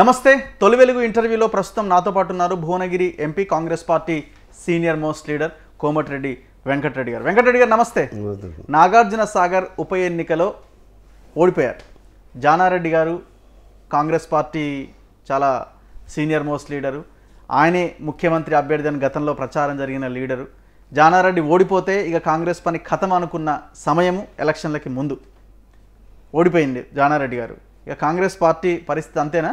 నమస్తే తొలి వెలుగు ఇంటర్వ్యూలో ప్రస్తుతం నాతో పాటు ఉన్నారు Bhuvanagiri MP Congress party senior most leader Komatireddy Venkatreddy గారు వెంకటరెడ్డి గారు నమస్తే నాగార్జున సాగర్ ఉప ఎన్నికలో ఓడిపోయారు జానారెడ్డి గారు కాంగ్రెస్ పార్టీ చాలా సీనియర్ మోస్ట్ లీడరు ఆయనే ముఖ్యమంత్రి అభ్యర్థి అని గతంలో ప్రచారం జరిగిన లీడరు జానారెడ్డి ఓడిపోతే ఇక కాంగ్రెస్ పని కథం అనుకున్న సమయము ఎలక్షన్లకి ముందు ఓడిపోయింది జానారెడ్డి గారు ఇక కాంగ్రెస్ పార్టీ పరిస్థితి అంతేనా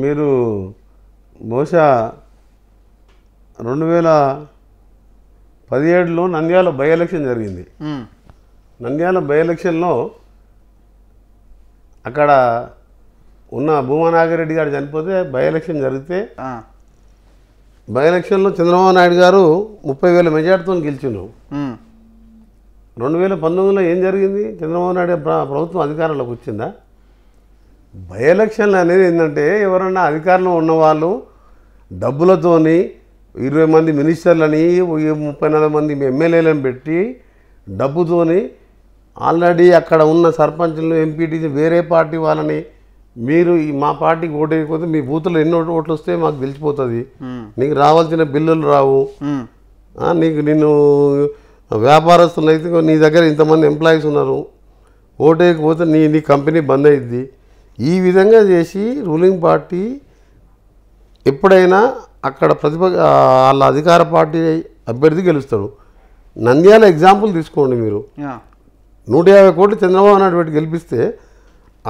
మీరు బహుశా రెండు వేల పదిహేడులో నంద్యాల బై ఎలక్షన్ జరిగింది నంద్యాల బై ఎలక్షన్లో అక్కడ ఉన్న భూమా నాగిరెడ్డి గారు చనిపోతే బై ఎలక్షన్ జరిగితే బై ఎలక్షన్లో చంద్రబాబు నాయుడు గారు ముప్పై వేల మెజార్టీతో గెలిచిండ్రు రెండు వేల పంతొమ్మిదిలో ఏం జరిగింది చంద్రబాబు నాయుడు ప్రభుత్వం అధికారంలోకి వచ్చిందా బై ఎలక్షన్లు అనేది ఏంటంటే ఎవరన్నా అధికారంలో ఉన్నవాళ్ళు డబ్బులతోని ఇరవై మంది మినిస్టర్లని ముప్పై నలభై మంది ఎమ్మెల్యేలను పెట్టి డబ్బుతోని ఆల్రెడీ అక్కడ ఉన్న సర్పంచ్లు ఎంపీటీ వేరే పార్టీ వాళ్ళని మీరు మా పార్టీకి ఓటు వేయకపోతే మీ బూత్లో ఎన్ని ఓట్లు వస్తే మాకు తెలిసిపోతుంది నీకు రావాల్సిన బిల్లులు రావు నీకు నిన్ను వ్యాపారస్తులు అయితే నీ దగ్గర ఇంతమంది ఎంప్లాయీస్ ఉన్నారు ఓటు వేయకపోతే నీ నీ కంపెనీ బంద్ అయింది ఈ విధంగా చేసి రూలింగ్ పార్టీ ఎప్పుడైనా అక్కడ ప్రతిప వాళ్ళ అధికార పార్టీ అభ్యర్థి గెలుస్తారు నంద్యాల ఎగ్జాంపుల్ తీసుకోండి మీరు నూట యాభై కోట్లు చంద్రబాబు నాయుడు పెట్టి గెలిపిస్తే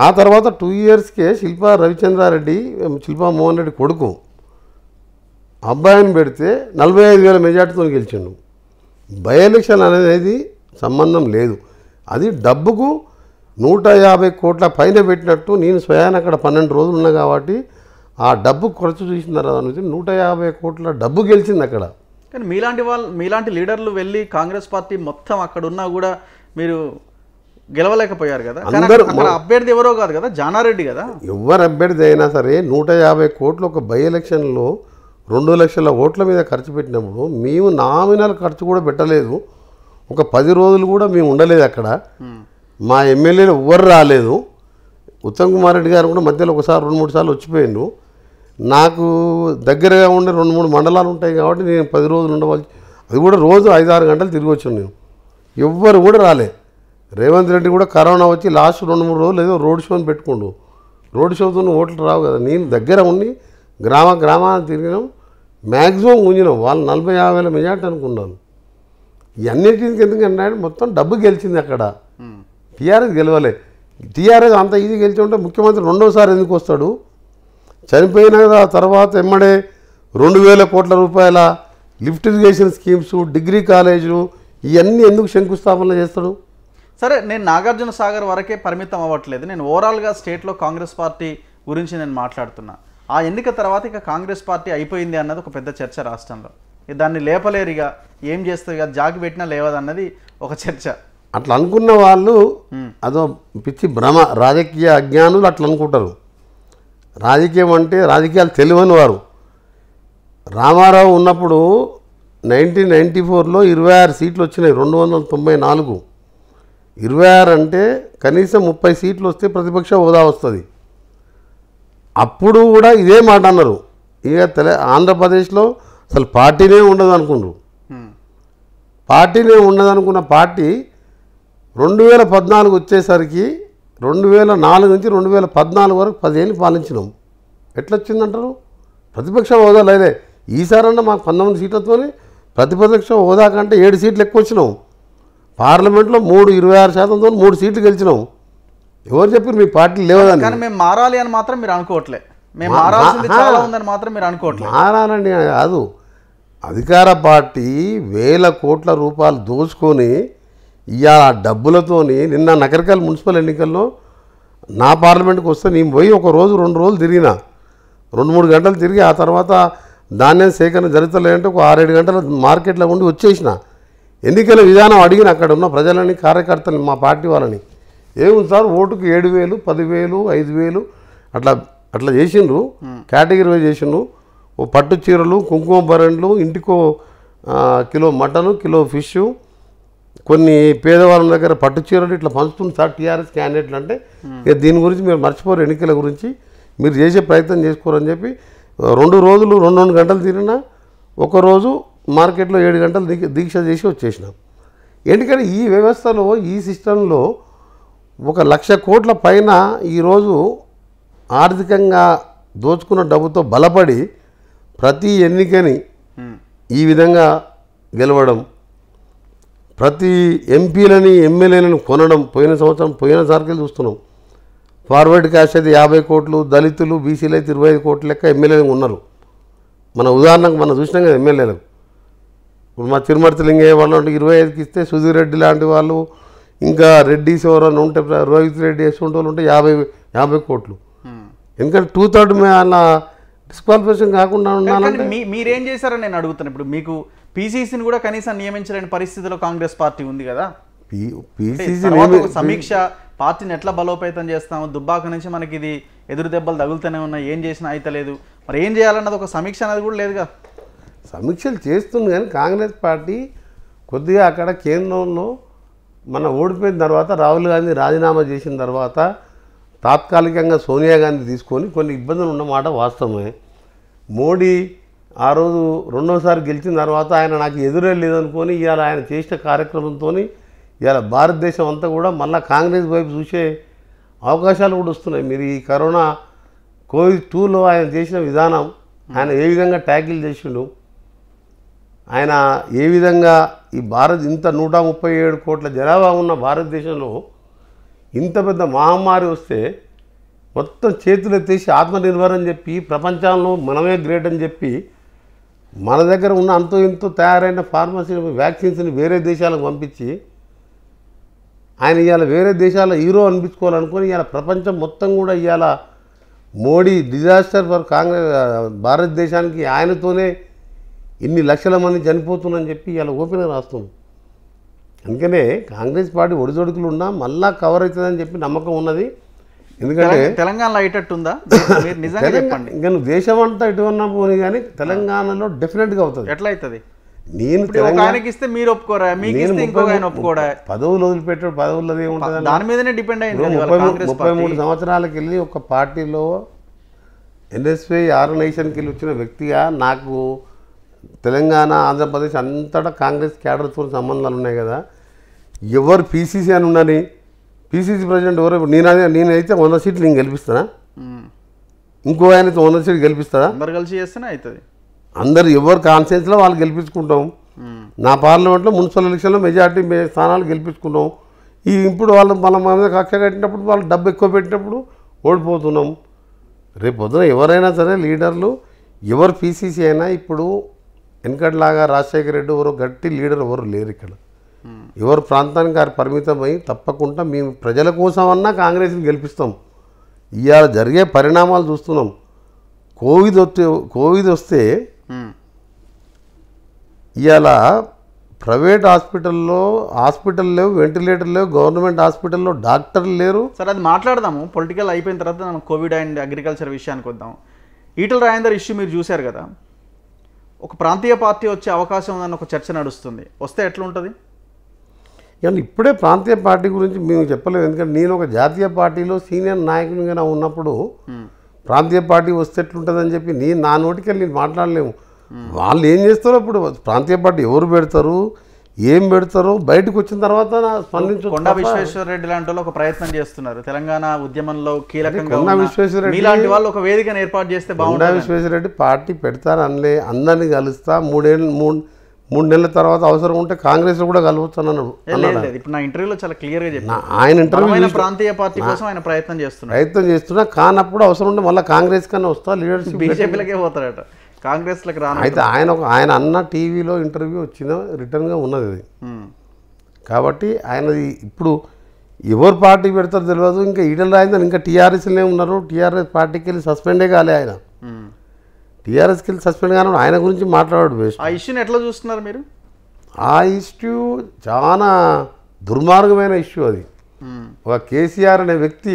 ఆ తర్వాత టూ ఇయర్స్కే శిల్పా రవిచంద్రారెడ్డి శిల్పా మోహన్ రెడ్డి కొడుకు అబ్బాయిని పెడితే నలభై ఐదు వేల మెజార్టీతో గెలిచిండు బై ఎలక్షన్ అనేది సంబంధం లేదు అది డబ్బుకు నూట యాభై కోట్ల పైన పెట్టినట్టు నేను స్వయాన్ని అక్కడ పన్నెండు రోజులు ఉన్నా కాబట్టి ఆ డబ్బు ఖర్చు చూసిన తర్వాత నుంచి నూట యాభై కోట్ల డబ్బు గెలిచింది అక్కడ కానీ మీలాంటి వాళ్ళు మీలాంటి లీడర్లు వెళ్ళి కాంగ్రెస్ పార్టీ మొత్తం అక్కడ ఉన్నా కూడా మీరు గెలవలేకపోయారు కదా అందరూ అభ్యర్థి ఎవరో కాదు కదా జానారెడ్డి కదా ఎవరు అభ్యర్థి అయినా సరే నూట యాభై కోట్లు ఒక బై ఎలక్షన్లో రెండు లక్షల ఓట్ల మీద ఖర్చు పెట్టినప్పుడు మేము నామినల్ ఖర్చు కూడా పెట్టలేదు ఒక పది రోజులు కూడా మేము ఉండలేదు అక్కడ మా ఎమ్మెల్యేలు ఎవ్వరు రాలేదు ఉత్తమ్ కుమార్ రెడ్డి గారు కూడా మధ్యలో ఒకసారి రెండు మూడు సార్లు వచ్చిపోయిండు నాకు దగ్గరగా ఉండే రెండు మూడు మండలాలు ఉంటాయి కాబట్టి నేను పది రోజులు ఉండవలసి అది కూడా రోజు ఐదు ఆరు గంటలు తిరిగి వచ్చాను నేను ఎవ్వరు కూడా రాలే రేవంత్ రెడ్డి కూడా కరోనా వచ్చి లాస్ట్ రెండు మూడు రోజులు ఏదో రోడ్ షోని పెట్టుకుండు రోడ్ షోతో ఓట్లు రావు కదా నేను దగ్గర ఉండి గ్రామ గ్రామాన్ని తిరిగినాం మ్యాక్సిమం గుంజినాం వాళ్ళు నలభై యాభై వేల మెజార్టీ అనుకున్నాను ఇవన్నిటికి ఎందుకంటే మొత్తం డబ్బు గెలిచింది అక్కడ టీఆర్ఎస్ గెలవలే టీఆర్ఎస్ అంత ఈజీ గెలిచి ఉంటే ముఖ్యమంత్రి రెండోసారి ఎందుకు వస్తాడు చనిపోయిన తర్వాత ఎమ్మడే రెండు వేల కోట్ల రూపాయల లిఫ్ట్ ఇరిగేషన్ స్కీమ్స్ డిగ్రీ కాలేజీలు ఇవన్నీ ఎందుకు శంకుస్థాపనలు చేస్తాడు సరే నేను నాగార్జున సాగర్ వరకే పరిమితం అవ్వట్లేదు నేను ఓవరాల్గా స్టేట్లో కాంగ్రెస్ పార్టీ గురించి నేను మాట్లాడుతున్నా ఆ ఎన్నిక తర్వాత ఇక కాంగ్రెస్ పార్టీ అయిపోయింది అన్నది ఒక పెద్ద చర్చ రాష్ట్రంలో దాన్ని లేపలేరుగా ఏం చేస్తారు ఇక జాకి పెట్టినా లేవదన్నది ఒక చర్చ అట్లా అనుకున్న వాళ్ళు అదో పిచ్చి భ్రమ రాజకీయ అజ్ఞానులు అట్లా అనుకుంటారు రాజకీయం అంటే రాజకీయాలు తెలివని వారు రామారావు ఉన్నప్పుడు నైన్టీన్ నైంటీ ఫోర్లో ఇరవై ఆరు సీట్లు వచ్చినాయి రెండు వందల తొంభై నాలుగు ఇరవై ఆరు అంటే కనీసం ముప్పై సీట్లు వస్తే ప్రతిపక్ష హోదా వస్తుంది అప్పుడు కూడా ఇదే మాట అన్నారు ఇక తెల ఆంధ్రప్రదేశ్లో అసలు పార్టీనే ఉండదు అనుకుంటారు పార్టీనే ఉండదు అనుకున్న పార్టీ రెండు వేల పద్నాలుగు వచ్చేసరికి రెండు వేల నాలుగు నుంచి రెండు వేల పద్నాలుగు వరకు పదిహేను పాలించినాం ఎట్లొచ్చిందంటారు ప్రతిపక్షం హోదా లేదే ఈసారన్నా మాకు పంతొమ్మిది సీట్లతోనే ప్రతిపక్షం హోదా కంటే ఏడు సీట్లు ఎక్కువ వచ్చినాం పార్లమెంట్లో మూడు ఇరవై ఆరు శాతంతో మూడు సీట్లు గెలిచినాం ఎవరు చెప్పారు మీ పార్టీ లేవదని కానీ మేము మారాలి అని మాత్రం మీరు అనుకోవట్లే మేము మారాల్సింది మాత్రం మీరు అనుకోవట్లేదు మారాలండి కాదు అధికార పార్టీ వేల కోట్ల రూపాయలు దోచుకొని ఇవాళ డబ్బులతోని నిన్న నగరకాల మున్సిపల్ ఎన్నికల్లో నా పార్లమెంట్కి వస్తే నేను పోయి ఒక రోజు రెండు రోజులు తిరిగిన రెండు మూడు గంటలు తిరిగి ఆ తర్వాత ధాన్యం సేకరణ జరుగుతలేదంటే ఒక ఆరేడు గంటలు మార్కెట్లో ఉండి వచ్చేసిన ఎన్నికల విధానం అడిగిన అక్కడ ఉన్న ప్రజలని కార్యకర్తలని మా పార్టీ వాళ్ళని ఏముంది సార్ ఓటుకు ఏడు వేలు పదివేలు ఐదు వేలు అట్లా అట్లా చేసిండ్రు కేటగిరీ చేసిండ్రు ఓ పట్టు చీరలు కుంకుమ బరెండ్లు ఇంటికో కిలో మటను కిలో ఫిష్ కొన్ని పేదవాళ్ళ దగ్గర పట్టు చీరలు ఇట్లా పంచుతుంది సార్ టీఆర్ఎస్ క్యాండిడేట్లు అంటే ఇక దీని గురించి మీరు మర్చిపోరు ఎన్నికల గురించి మీరు చేసే ప్రయత్నం చేసుకోరని చెప్పి రెండు రోజులు రెండు రెండు గంటలు తిరిగినా ఒకరోజు మార్కెట్లో ఏడు గంటలు దీక్ష చేసి వచ్చేసినాం ఎందుకంటే ఈ వ్యవస్థలో ఈ సిస్టంలో ఒక లక్ష కోట్ల పైన ఈరోజు ఆర్థికంగా దోచుకున్న డబ్బుతో బలపడి ప్రతి ఎన్నికని ఈ విధంగా గెలవడం ప్రతి ఎంపీలని ఎమ్మెల్యేలను కొనడం పోయిన సంవత్సరం పోయిన సార్కి చూస్తున్నాం ఫార్వర్డ్ క్యాష్ అయితే యాభై కోట్లు దళితులు బీసీలు అయితే ఇరవై ఐదు కోట్ల లెక్క ఎమ్మెల్యేలు ఉన్నారు మన ఉదాహరణకు మనం చూసినాం కదా ఎమ్మెల్యేలకు ఇప్పుడు మా తిరుమర్తి లింగయ్య వాళ్ళు ఇరవై ఐదుకి ఇస్తే సుధీర్ రెడ్డి లాంటి వాళ్ళు ఇంకా రెడ్డి ఎవరైనా ఉంటే రోహిత్ రెడ్డి వేసుకుంటే వాళ్ళు ఉంటే యాభై యాభై కోట్లు ఎందుకంటే టూ థర్డ్ అలా డిస్క్వాలిఫికేషన్ కాకుండా ఉండాలంటే మీరేం చేశారని నేను అడుగుతాను ఇప్పుడు మీకు పీసీసీని కూడా కనీసం నియమించలేని పరిస్థితిలో కాంగ్రెస్ పార్టీ ఉంది కదా సమీక్ష పార్టీని ఎట్లా బలోపేతం చేస్తాము దుబ్బాక నుంచి మనకి ఇది ఎదురు దెబ్బలు తగులుతూనే ఉన్నాయి ఏం చేసినా అయితలేదు మరి ఏం చేయాలన్నది ఒక సమీక్ష అనేది కూడా లేదుగా సమీక్షలు చేస్తుంది కానీ కాంగ్రెస్ పార్టీ కొద్దిగా అక్కడ కేంద్రంలో మన ఓడిపోయిన తర్వాత రాహుల్ గాంధీ రాజీనామా చేసిన తర్వాత తాత్కాలికంగా సోనియా గాంధీ తీసుకొని కొన్ని ఇబ్బందులు ఉన్నమాట వాస్తవమే మోడీ ఆ రోజు రెండోసారి గెలిచిన తర్వాత ఆయన నాకు ఎదురే లేదనుకొని ఇవాళ ఆయన చేసిన కార్యక్రమంతో ఇవాళ భారతదేశం అంతా కూడా మళ్ళీ కాంగ్రెస్ వైపు చూసే అవకాశాలు కూడా వస్తున్నాయి మీరు ఈ కరోనా కోవిడ్ టూలో ఆయన చేసిన విధానం ఆయన ఏ విధంగా ట్యాకిల్ చేసిండు ఆయన ఏ విధంగా ఈ భారత్ ఇంత నూట ముప్పై ఏడు కోట్ల జనాభా ఉన్న భారతదేశంలో ఇంత పెద్ద మహమ్మారి వస్తే మొత్తం చేతులు ఎత్తేసి ఆత్మనిర్భర్ అని చెప్పి ప్రపంచంలో మనమే గ్రేట్ అని చెప్పి మన దగ్గర ఉన్న అంతో ఇంతో తయారైన ఫార్మసీ వ్యాక్సిన్స్ని వేరే దేశాలకు పంపించి ఆయన ఇవాళ వేరే దేశాల హీరో అనిపించుకోవాలనుకుని ఇవాళ ప్రపంచం మొత్తం కూడా ఇవాళ మోడీ డిజాస్టర్ ఫర్ కాంగ్రెస్ భారతదేశానికి ఆయనతోనే ఇన్ని లక్షల మంది చనిపోతున్నారని చెప్పి ఇవాళ ఓపెన్గా రాస్తున్నాం అందుకనే కాంగ్రెస్ పార్టీ ఒడిదొడుకులు ఉన్నా మళ్ళా కవర్ అవుతుందని చెప్పి నమ్మకం ఉన్నది ఎందుకంటే తెలంగాణలో అయ్యేటట్టుందా నిజంగా చెప్పండి ఇంకా నువ్వు దేశం అంతా ఇటు ఉన్నా పోనీ కానీ తెలంగాణలో గా అవుతుంది ఎట్లా అవుతుంది నేను ఇస్తే మీరు ఒప్పుకోరా మీకు ఒప్పుకోరా పదవులు వదిలిపెట్టాడు పదవులు ఏముంటుంది దాని మీదనే డిపెండ్ అయింది ముప్పై మూడు సంవత్సరాలకు వెళ్ళి ఒక పార్టీలో ఎన్ఎస్పీ ఆర్గనైజేషన్కి వెళ్ళి వచ్చిన వ్యక్తిగా నాకు తెలంగాణ ఆంధ్రప్రదేశ్ అంతటా కాంగ్రెస్ క్యాడర్తో సంబంధాలు ఉన్నాయి కదా ఎవరు పీసీసీ అని ఉన్నది పీసీసీ ప్రెసిడెంట్ ఎవరు నేను నేనైతే వంద సీట్లు నేను గెలిపిస్తానా ఇంకో అయితే వంద సీట్లు గెలిపిస్తారా అందరు కలిసి చేస్తేనే అవుతుంది అందరు ఎవరు కాన్సెన్స్లో వాళ్ళు గెలిపించుకుంటాం నా పార్లమెంట్లో మున్సిపల్ ఎలక్షన్లో మెజార్టీ స్థానాలు గెలిపించుకున్నాం ఈ ఇప్పుడు వాళ్ళు మన మీద కక్ష కట్టినప్పుడు వాళ్ళు డబ్బు ఎక్కువ పెట్టినప్పుడు ఓడిపోతున్నాం రేపు పొద్దున ఎవరైనా సరే లీడర్లు ఎవరు పీసీసీ అయినా ఇప్పుడు వెనకట్లాగా రాజశేఖర రెడ్డి ఎవరు గట్టి లీడర్ ఎవరు లేరు ఇక్కడ ఎవరు ప్రాంతానికి గారు పరిమితమై తప్పకుండా మేము ప్రజల కోసమన్నా కాంగ్రెస్ని గెలిపిస్తాం ఇవాళ జరిగే పరిణామాలు చూస్తున్నాం కోవిడ్ వస్తే కోవిడ్ వస్తే ఇవాళ ప్రైవేట్ హాస్పిటల్లో హాస్పిటల్ లేవు వెంటిలేటర్ లేవు గవర్నమెంట్ హాస్పిటల్లో డాక్టర్లు లేరు సరే అది మాట్లాడదాము పొలిటికల్ అయిపోయిన తర్వాత మనం కోవిడ్ అండ్ అగ్రికల్చర్ విషయానికి వద్దాం ఈటల రాజేందర్ ఇష్యూ మీరు చూశారు కదా ఒక ప్రాంతీయ పార్టీ వచ్చే అవకాశం ఉందన్న ఒక చర్చ నడుస్తుంది వస్తే ఎట్లుంటుంది ఇవాళ ఇప్పుడే ప్రాంతీయ పార్టీ గురించి మేము చెప్పలేము ఎందుకంటే నేను ఒక జాతీయ పార్టీలో సీనియర్ నాయకునిగా ఉన్నప్పుడు ప్రాంతీయ పార్టీ వస్తే ఎట్లుంటుందని చెప్పి నేను నా నోటికి నేను మాట్లాడలేము వాళ్ళు ఏం చేస్తారో ఇప్పుడు ప్రాంతీయ పార్టీ ఎవరు పెడతారు ఏం పెడతారు బయటకు వచ్చిన తర్వాత స్పందించు కొండా విశ్వేశ్వరరెడ్డి లాంటి వాళ్ళు ఒక ప్రయత్నం చేస్తున్నారు తెలంగాణ ఉద్యమంలో కీలకంగా విశ్వేశ్వరరెడ్డి ఇలాంటి వాళ్ళు ఒక వేదికను ఏర్పాటు చేస్తే బాగుంటుంది విశ్వేశ్వరరెడ్డి పార్టీ పెడతారు అనలే అందరిని కలుస్తా మూడేళ్ళు మూడు మూడు నెలల తర్వాత అవసరం ఉంటే కాంగ్రెస్ కూడా కలుపుతున్నాను ఇప్పుడు నా ఇంటర్వ్యూలో చాలా క్లియర్గా ఆయన ఇంటర్వ్యూ ప్రాంతీయ పార్టీ ఆయన ప్రయత్నం చేస్తున్నా ప్రయత్నం చేస్తున్నా కానప్పుడు అవసరం ఉంటే మళ్ళీ కాంగ్రెస్ కన్నా వస్తా లీడర్షిప్ బీజేపీలకే పోతారట కాంగ్రెస్ రా అయితే ఆయన ఆయన అన్న టీవీలో ఇంటర్వ్యూ వచ్చిన రిటర్న్గా ఉన్నది అది కాబట్టి ఆయన ఇప్పుడు ఎవరు పార్టీ పెడతారో తెలియదు ఇంకా ఈడలు రాయిందని ఇంకా టీఆర్ఎస్లోనే ఉన్నారు టీఆర్ఎస్ పార్టీకి వెళ్ళి సస్పెండే కాలే ఆయన టీఆర్ఎస్ వెళ్ళి సస్పెండ్ కానీ ఆయన గురించి మాట్లాడు బెస్ట్ ఆ ఇష్యూని ఎట్లా చూస్తున్నారు మీరు ఆ ఇష్యూ చాలా దుర్మార్గమైన ఇష్యూ అది ఒక కేసీఆర్ అనే వ్యక్తి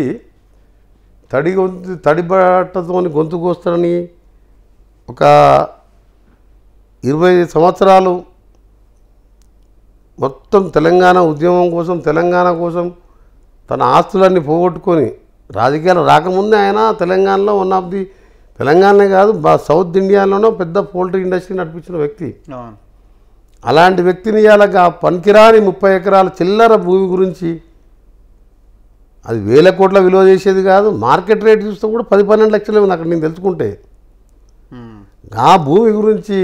తడి గొంతు తడిబట్టతో గొంతు కోస్తారని ఒక ఇరవై సంవత్సరాలు మొత్తం తెలంగాణ ఉద్యమం కోసం తెలంగాణ కోసం తన ఆస్తులన్నీ పోగొట్టుకొని రాజకీయాలు రాకముందే ఆయన తెలంగాణలో వన్ ఆఫ్ ది తెలంగాణ కాదు సౌత్ ఇండియాలోనో పెద్ద పోల్ట్రీ ఇండస్ట్రీ నడిపించిన వ్యక్తి అలాంటి వ్యక్తిని ఇవాళ పనికిరాని ముప్పై ఎకరాల చిల్లర భూమి గురించి అది వేల కోట్ల విలువ చేసేది కాదు మార్కెట్ రేట్ చూస్తే కూడా పది పన్నెండు లక్షలు అక్కడ నేను తెలుసుకుంటే ఆ భూమి గురించి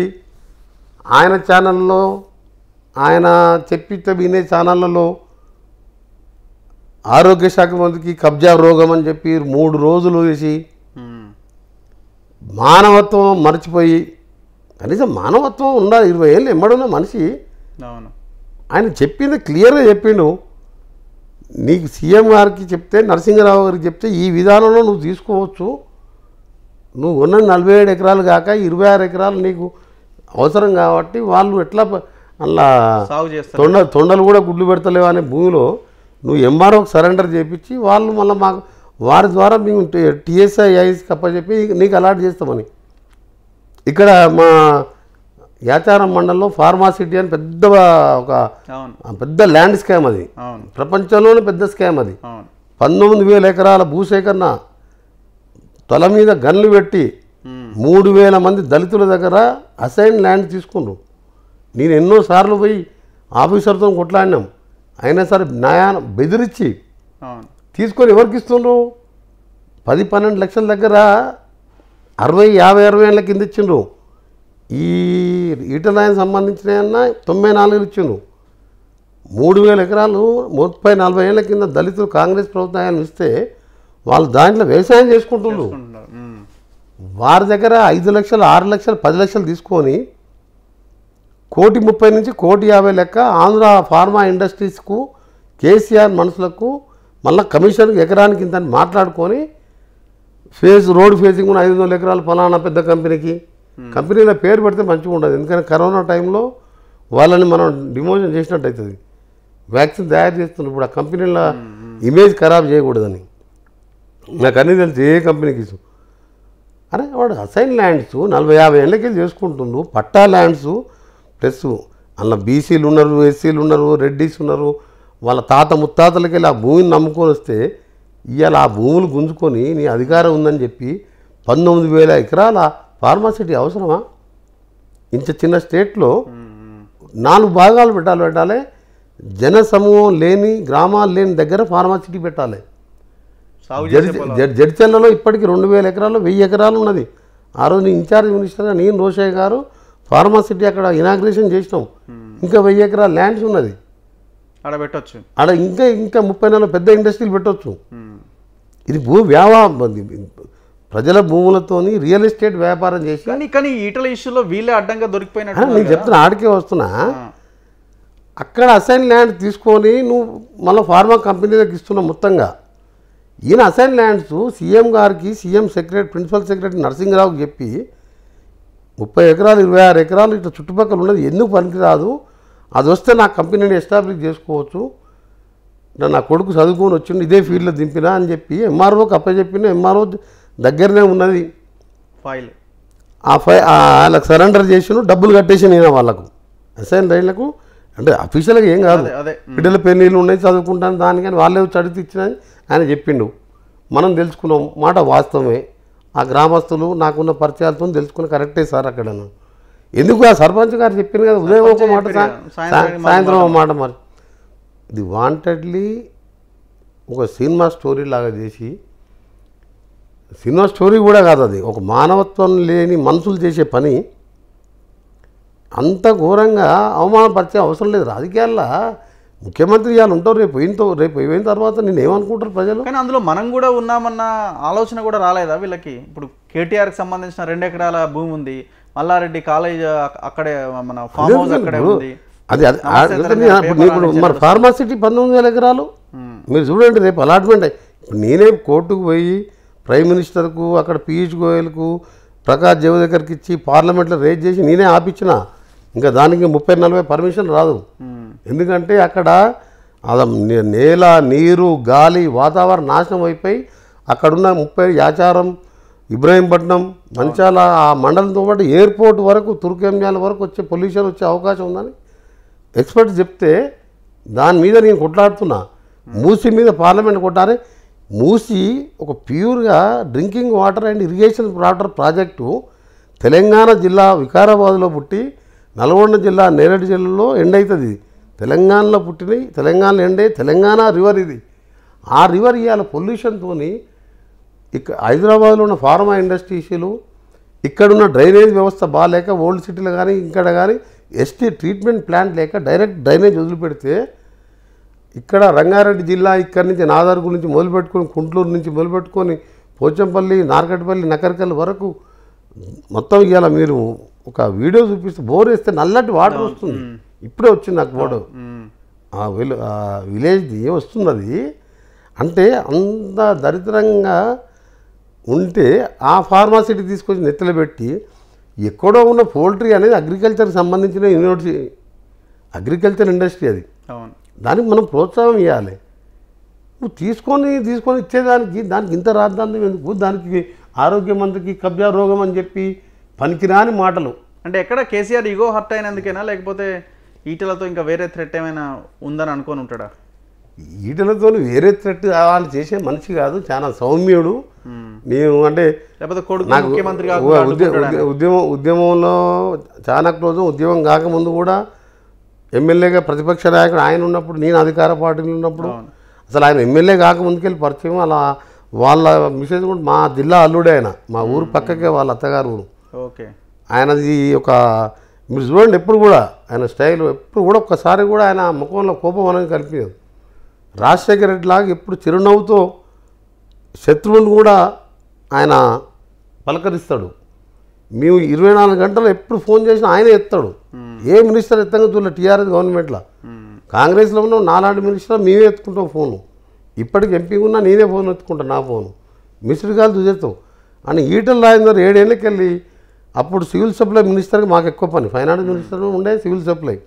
ఆయన ఛానల్లో ఆయన చెప్పితే వినే ఛానళ్ళలో ఆరోగ్య శాఖ మందికి కబ్జా రోగం అని చెప్పి మూడు రోజులు వేసి మానవత్వం మర్చిపోయి కనీసం మానవత్వం ఉండాలి ఇరవై ఏళ్ళు ఎమ్మడున్న మనిషి ఆయన చెప్పింది క్లియర్గా చెప్పిండు నీకు సీఎం గారికి చెప్తే నరసింహరావు గారికి చెప్తే ఈ విధానంలో నువ్వు తీసుకోవచ్చు నువ్వు ఉన్న నలభై ఏడు ఎకరాలు కాక ఇరవై ఆరు ఎకరాలు నీకు అవసరం కాబట్టి వాళ్ళు ఎట్లా అలా తొండ తొండలు కూడా గుడ్లు పెడతలేవు అనే భూమిలో నువ్వు ఎంఆర్ఓకి సరెండర్ చేయించి వాళ్ళు మళ్ళీ మాకు వారి ద్వారా మేము టీఎస్ఐ కప్ప చెప్పి నీకు అలాట్ చేస్తామని ఇక్కడ మా యాచారం మండలంలో ఫార్మాసిటీ అని పెద్ద ఒక పెద్ద ల్యాండ్ స్కామ్ అది ప్రపంచంలోనే పెద్ద స్కామ్ అది పంతొమ్మిది వేల ఎకరాల భూసేకరణ తొల మీద గన్లు పెట్టి మూడు వేల మంది దళితుల దగ్గర అసైన్ ల్యాండ్ తీసుకున్నారు నేను ఎన్నోసార్లు పోయి ఆఫీసర్తో కొట్లాడినాం అయినా సరే న్యాయాన్ని బెదిరించి తీసుకొని ఎవరికి ఇస్తుండ్రు పది పన్నెండు లక్షల దగ్గర అరవై యాభై అరవై ఏళ్ళ కింద ఇచ్చిండ్రు ఈ ఈటల ఆయన సంబంధించిన తొంభై నాలుగు ఇచ్చిండ్రు మూడు వేల ఎకరాలు ముప్పై నలభై ఏళ్ళ కింద దళితులు కాంగ్రెస్ ప్రభుత్వం ఇస్తే వాళ్ళు దాంట్లో వ్యవసాయం చేసుకుంటున్నారు వారి దగ్గర ఐదు లక్షలు ఆరు లక్షలు పది లక్షలు తీసుకొని కోటి ముప్పై నుంచి కోటి యాభై లెక్క ఆంధ్ర ఫార్మా ఇండస్ట్రీస్కు కేసీఆర్ మనుషులకు మళ్ళీ కమిషన్ ఎకరానికి ఇంత మాట్లాడుకొని ఫేజ్ రోడ్ ఫేసింగ్ ఉన్న ఐదు వందల ఎకరాలు ఫలానా పెద్ద కంపెనీకి కంపెనీల పేరు పెడితే మంచిగా ఉండదు ఎందుకంటే కరోనా టైంలో వాళ్ళని మనం డిమోషన్ చేసినట్టు అవుతుంది వ్యాక్సిన్ తయారు చేస్తున్నారు ఇప్పుడు ఆ కంపెనీల ఇమేజ్ ఖరాబ్ చేయకూడదని నాకు అన్నీ తెలుసు ఏ కంపెనీకి ఇసు అరే వాడు అసైన్ ల్యాండ్స్ నలభై యాభై ఏళ్ళకెళ్ళి చేసుకుంటుండు పట్టా ల్యాండ్స్ ప్లస్ అందులో బీసీలు ఉన్నారు ఎస్సీలు ఉన్నారు రెడ్డీస్ ఉన్నారు వాళ్ళ తాత ముత్తాతలకి ఆ భూమిని నమ్ముకొని వస్తే ఇవాళ ఆ భూములు గుంజుకొని నీ అధికారం ఉందని చెప్పి పంతొమ్మిది వేల ఎకరాల ఫార్మాసిటీ అవసరమా ఇంత చిన్న స్టేట్లో నాలుగు భాగాలు పెట్టాలి పెట్టాలి జన సమూహం లేని గ్రామాలు లేని దగ్గర ఫార్మాసిటీ పెట్టాలి జడిచెల్లలో ఇప్పటికి రెండు వేల ఎకరాలు వెయ్యి ఎకరాలు ఉన్నది ఆ రోజు ఇన్ఛార్జ్ మినిస్టర్గా నేను రోషయ్య గారు ఫార్మాసిటీ అక్కడ ఇనాగ్రేషన్ చేసినాం ఇంకా వెయ్యి ఎకరాలు ల్యాండ్స్ ఉన్నది అక్కడ పెట్టచ్చు అక్కడ ఇంకా ఇంకా ముప్పై నెలలు పెద్ద ఇండస్ట్రీలు పెట్టవచ్చు ఇది భూ వ్యాపారం ప్రజల భూములతోని రియల్ ఎస్టేట్ వ్యాపారం చేసి కానీ కానీ ఈటల ఇష్యూలో వీళ్ళే అడ్డంగా దొరికిపోయినట్టు నేను చెప్తున్నా ఆడికే వస్తున్నా అక్కడ అసైన్ ల్యాండ్ తీసుకొని నువ్వు మళ్ళీ ఫార్మా దగ్గర ఇస్తున్నావు మొత్తంగా ఈయన అసైన్ ల్యాండ్స్ సీఎం గారికి సీఎం సెక్రటరీ ప్రిన్సిపల్ సెక్రటరీ నరసింహరావుకి చెప్పి ముప్పై ఎకరాలు ఇరవై ఆరు ఎకరాలు ఇట్లా చుట్టుపక్కల ఉన్నది ఎందుకు పనికిరాదు రాదు అది వస్తే నా కంపెనీని ఎస్టాబ్లిష్ చేసుకోవచ్చు నా కొడుకు చదువుకొని వచ్చిండు ఇదే ఫీల్డ్లో దింపినా అని చెప్పి ఎంఆర్ఓకి చెప్పిన ఎంఆర్ఓ దగ్గరనే ఉన్నది ఫైల్ ఆ ఫై వాళ్ళకి సరెండర్ చేసిన డబ్బులు కట్టేసి నేను వాళ్ళకు అసైన్ రైళ్లకు అంటే అఫీషియల్గా ఏం కాదు బిడ్డల పెళ్ళిళ్ళు ఉన్నాయి చదువుకుంటాను దానికని వాళ్ళే చడితి ఇచ్చినని ఆయన చెప్పిండు మనం తెలుసుకున్నాం మాట వాస్తవమే ఆ గ్రామస్తులు నాకున్న పరిచయాలతో తెలుసుకుని కరెక్టే సార్ అక్కడ ఎందుకు ఆ సర్పంచ్ గారు చెప్పారు కదా ఉదయం ఒక మాట సాయంత్రం ఒక మాట మరి ఇది వాంటెడ్లీ ఒక సినిమా స్టోరీ లాగా చేసి సినిమా స్టోరీ కూడా కాదు అది ఒక మానవత్వం లేని మనుషులు చేసే పని అంత ఘోరంగా అవమానపరిచే అవసరం లేదు రాజకీయాల్లో ముఖ్యమంత్రి వాళ్ళు ఉంటారు రేపు పోయిన రేపు పోయిన తర్వాత నేను ఏమనుకుంటారు ప్రజలు కానీ అందులో మనం కూడా ఉన్నామన్న ఆలోచన కూడా రాలేదా వీళ్ళకి ఇప్పుడు కేటీఆర్కి సంబంధించిన రెండు ఎకరాల భూమి ఉంది మల్లారెడ్డి కాలేజ్ అక్కడే మన ఫామ్ హౌస్ అక్కడే ఉంది అది మరి ఫార్మాసిటీ పంతొమ్మిది వేల ఎకరాలు hmm. మీరు చూడండి రేపు అలాట్మెంట్ ఇప్పుడు నేనే కోర్టుకు పోయి ప్రైమ్ మినిస్టర్కు అక్కడ పీయూష్ గోయల్కు ప్రకాష్ జవదేకర్కి ఇచ్చి పార్లమెంట్లో రేజ్ చేసి నేనే ఆపించిన ఇంకా దానికి ముప్పై నలభై పర్మిషన్ రాదు hmm. ఎందుకంటే అక్కడ నేల నీరు గాలి వాతావరణ నాశనం అయిపోయి అక్కడున్న ముప్పై యాచారం ఇబ్రాహీంపట్నం మంచాల ఆ మండలంతో పాటు ఎయిర్పోర్ట్ వరకు తుర్కేమ్యాల వరకు వచ్చే పొల్యూషన్ వచ్చే అవకాశం ఉందని ఎక్స్పర్ట్స్ చెప్తే దాని మీద నేను కొట్లాడుతున్నా మూసి మీద పార్లమెంట్ కొట్టాలి మూసి ఒక ప్యూర్గా drinking water and irrigation water project Telangana జిల్లా వికారాబాద్లో పుట్టి నల్గొండ జిల్లా నేరేడు జిల్లాలో ఎండ్ అవుతుంది తెలంగాణలో పుట్టినవి తెలంగాణలో ఎండే తెలంగాణ రివర్ ఇది ఆ రివర్ ఇవాళ పొల్యూషన్తోని ఇక్కడ హైదరాబాద్లో ఉన్న ఫార్మా ఇండస్ట్రీస్లు ఇక్కడున్న డ్రైనేజ్ వ్యవస్థ బాగాలేక ఓల్డ్ సిటీలో కానీ ఇక్కడ కానీ ఎస్టీ ట్రీట్మెంట్ ప్లాంట్ లేక డైరెక్ట్ డ్రైనేజ్ వదిలిపెడితే ఇక్కడ రంగారెడ్డి జిల్లా ఇక్కడి నుంచి నాదార్గు నుంచి మొదలుపెట్టుకొని కుంట్లూరు నుంచి మొదలుపెట్టుకొని పోచంపల్లి నార్కట్పల్లి నకరికల్ వరకు మొత్తం ఇవాళ మీరు ఒక వీడియో చూపిస్తే బోర్ వేస్తే నల్లటి వాటర్ వస్తుంది ఇప్పుడే వచ్చింది నాకు బోర్డు ఆ విలేజ్ది వస్తుంది అది అంటే అంత దరిద్రంగా ఉంటే ఆ ఫార్మాసిటీ తీసుకొచ్చి నెత్తలు పెట్టి ఎక్కడో ఉన్న పోల్ట్రీ అనేది అగ్రికల్చర్కి సంబంధించిన యూనివర్సిటీ అగ్రికల్చర్ ఇండస్ట్రీ అది దానికి మనం ప్రోత్సాహం ఇవ్వాలి నువ్వు తీసుకొని తీసుకొని ఇచ్చేదానికి దానికి ఇంత రాద్దాంతం ఎందుకు దానికి ఆరోగ్య మంత్రికి కబ్జా రోగం అని చెప్పి పనికిరాని మాటలు అంటే ఎక్కడ కేసీఆర్ ఇగో హర్ట్ అయినందుకేనా లేకపోతే ఈటలతో ఇంకా వేరే థ్రెట్ ఏమైనా ఉందని అనుకొని ఉంటాడా ఈటలతో వేరే త్రెట్ వాళ్ళు చేసే మనిషి కాదు చాలా సౌమ్యుడు మేము అంటే ఉద్యమం ఉద్యమంలో చాలా క్లోజ్ ఉద్యమం కాకముందు కూడా ఎమ్మెల్యేగా ప్రతిపక్ష నాయకుడు ఆయన ఉన్నప్పుడు నేను అధికార పార్టీలు ఉన్నప్పుడు అసలు ఆయన ఎమ్మెల్యే ముందుకెళ్ళి పరిచయం అలా వాళ్ళ మిసేజ్ కూడా మా జిల్లా అల్లుడే ఆయన మా ఊరు పక్కకే వాళ్ళ అత్తగారు ఓకే ఆయనది ఒక మీరు చూడండి ఎప్పుడు కూడా ఆయన స్టైల్ ఎప్పుడు కూడా ఒక్కసారి కూడా ఆయన ముఖంలో కోపం అనేది కనిపించదు రాజశేఖర రెడ్డి లాగా ఎప్పుడు చిరునవ్వుతో శత్రువుని కూడా ఆయన పలకరిస్తాడు మేము ఇరవై నాలుగు గంటలు ఎప్పుడు ఫోన్ చేసినా ఆయన ఎత్తాడు ఏ మినిస్టర్ ఎత్తంగా చూడలే టీఆర్ఎస్ గవర్నమెంట్లో కాంగ్రెస్లో ఉన్న నాలాంటి మినిస్టర్ మేమే ఎత్తుకుంటాం ఫోను ఇప్పటికి ఎంపీ ఉన్నా నేనే ఫోన్ ఎత్తుకుంటాను నా ఫోను మిస్డ్ కాల్ చూసేస్తావు అని ఈటల రాజేందర్ వెళ్ళి అప్పుడు సివిల్ సప్లై మినిస్టర్కి మాకు ఎక్కువ పని ఫైనాన్స్ మినిస్టర్ ఉండే సివిల్ సప్లై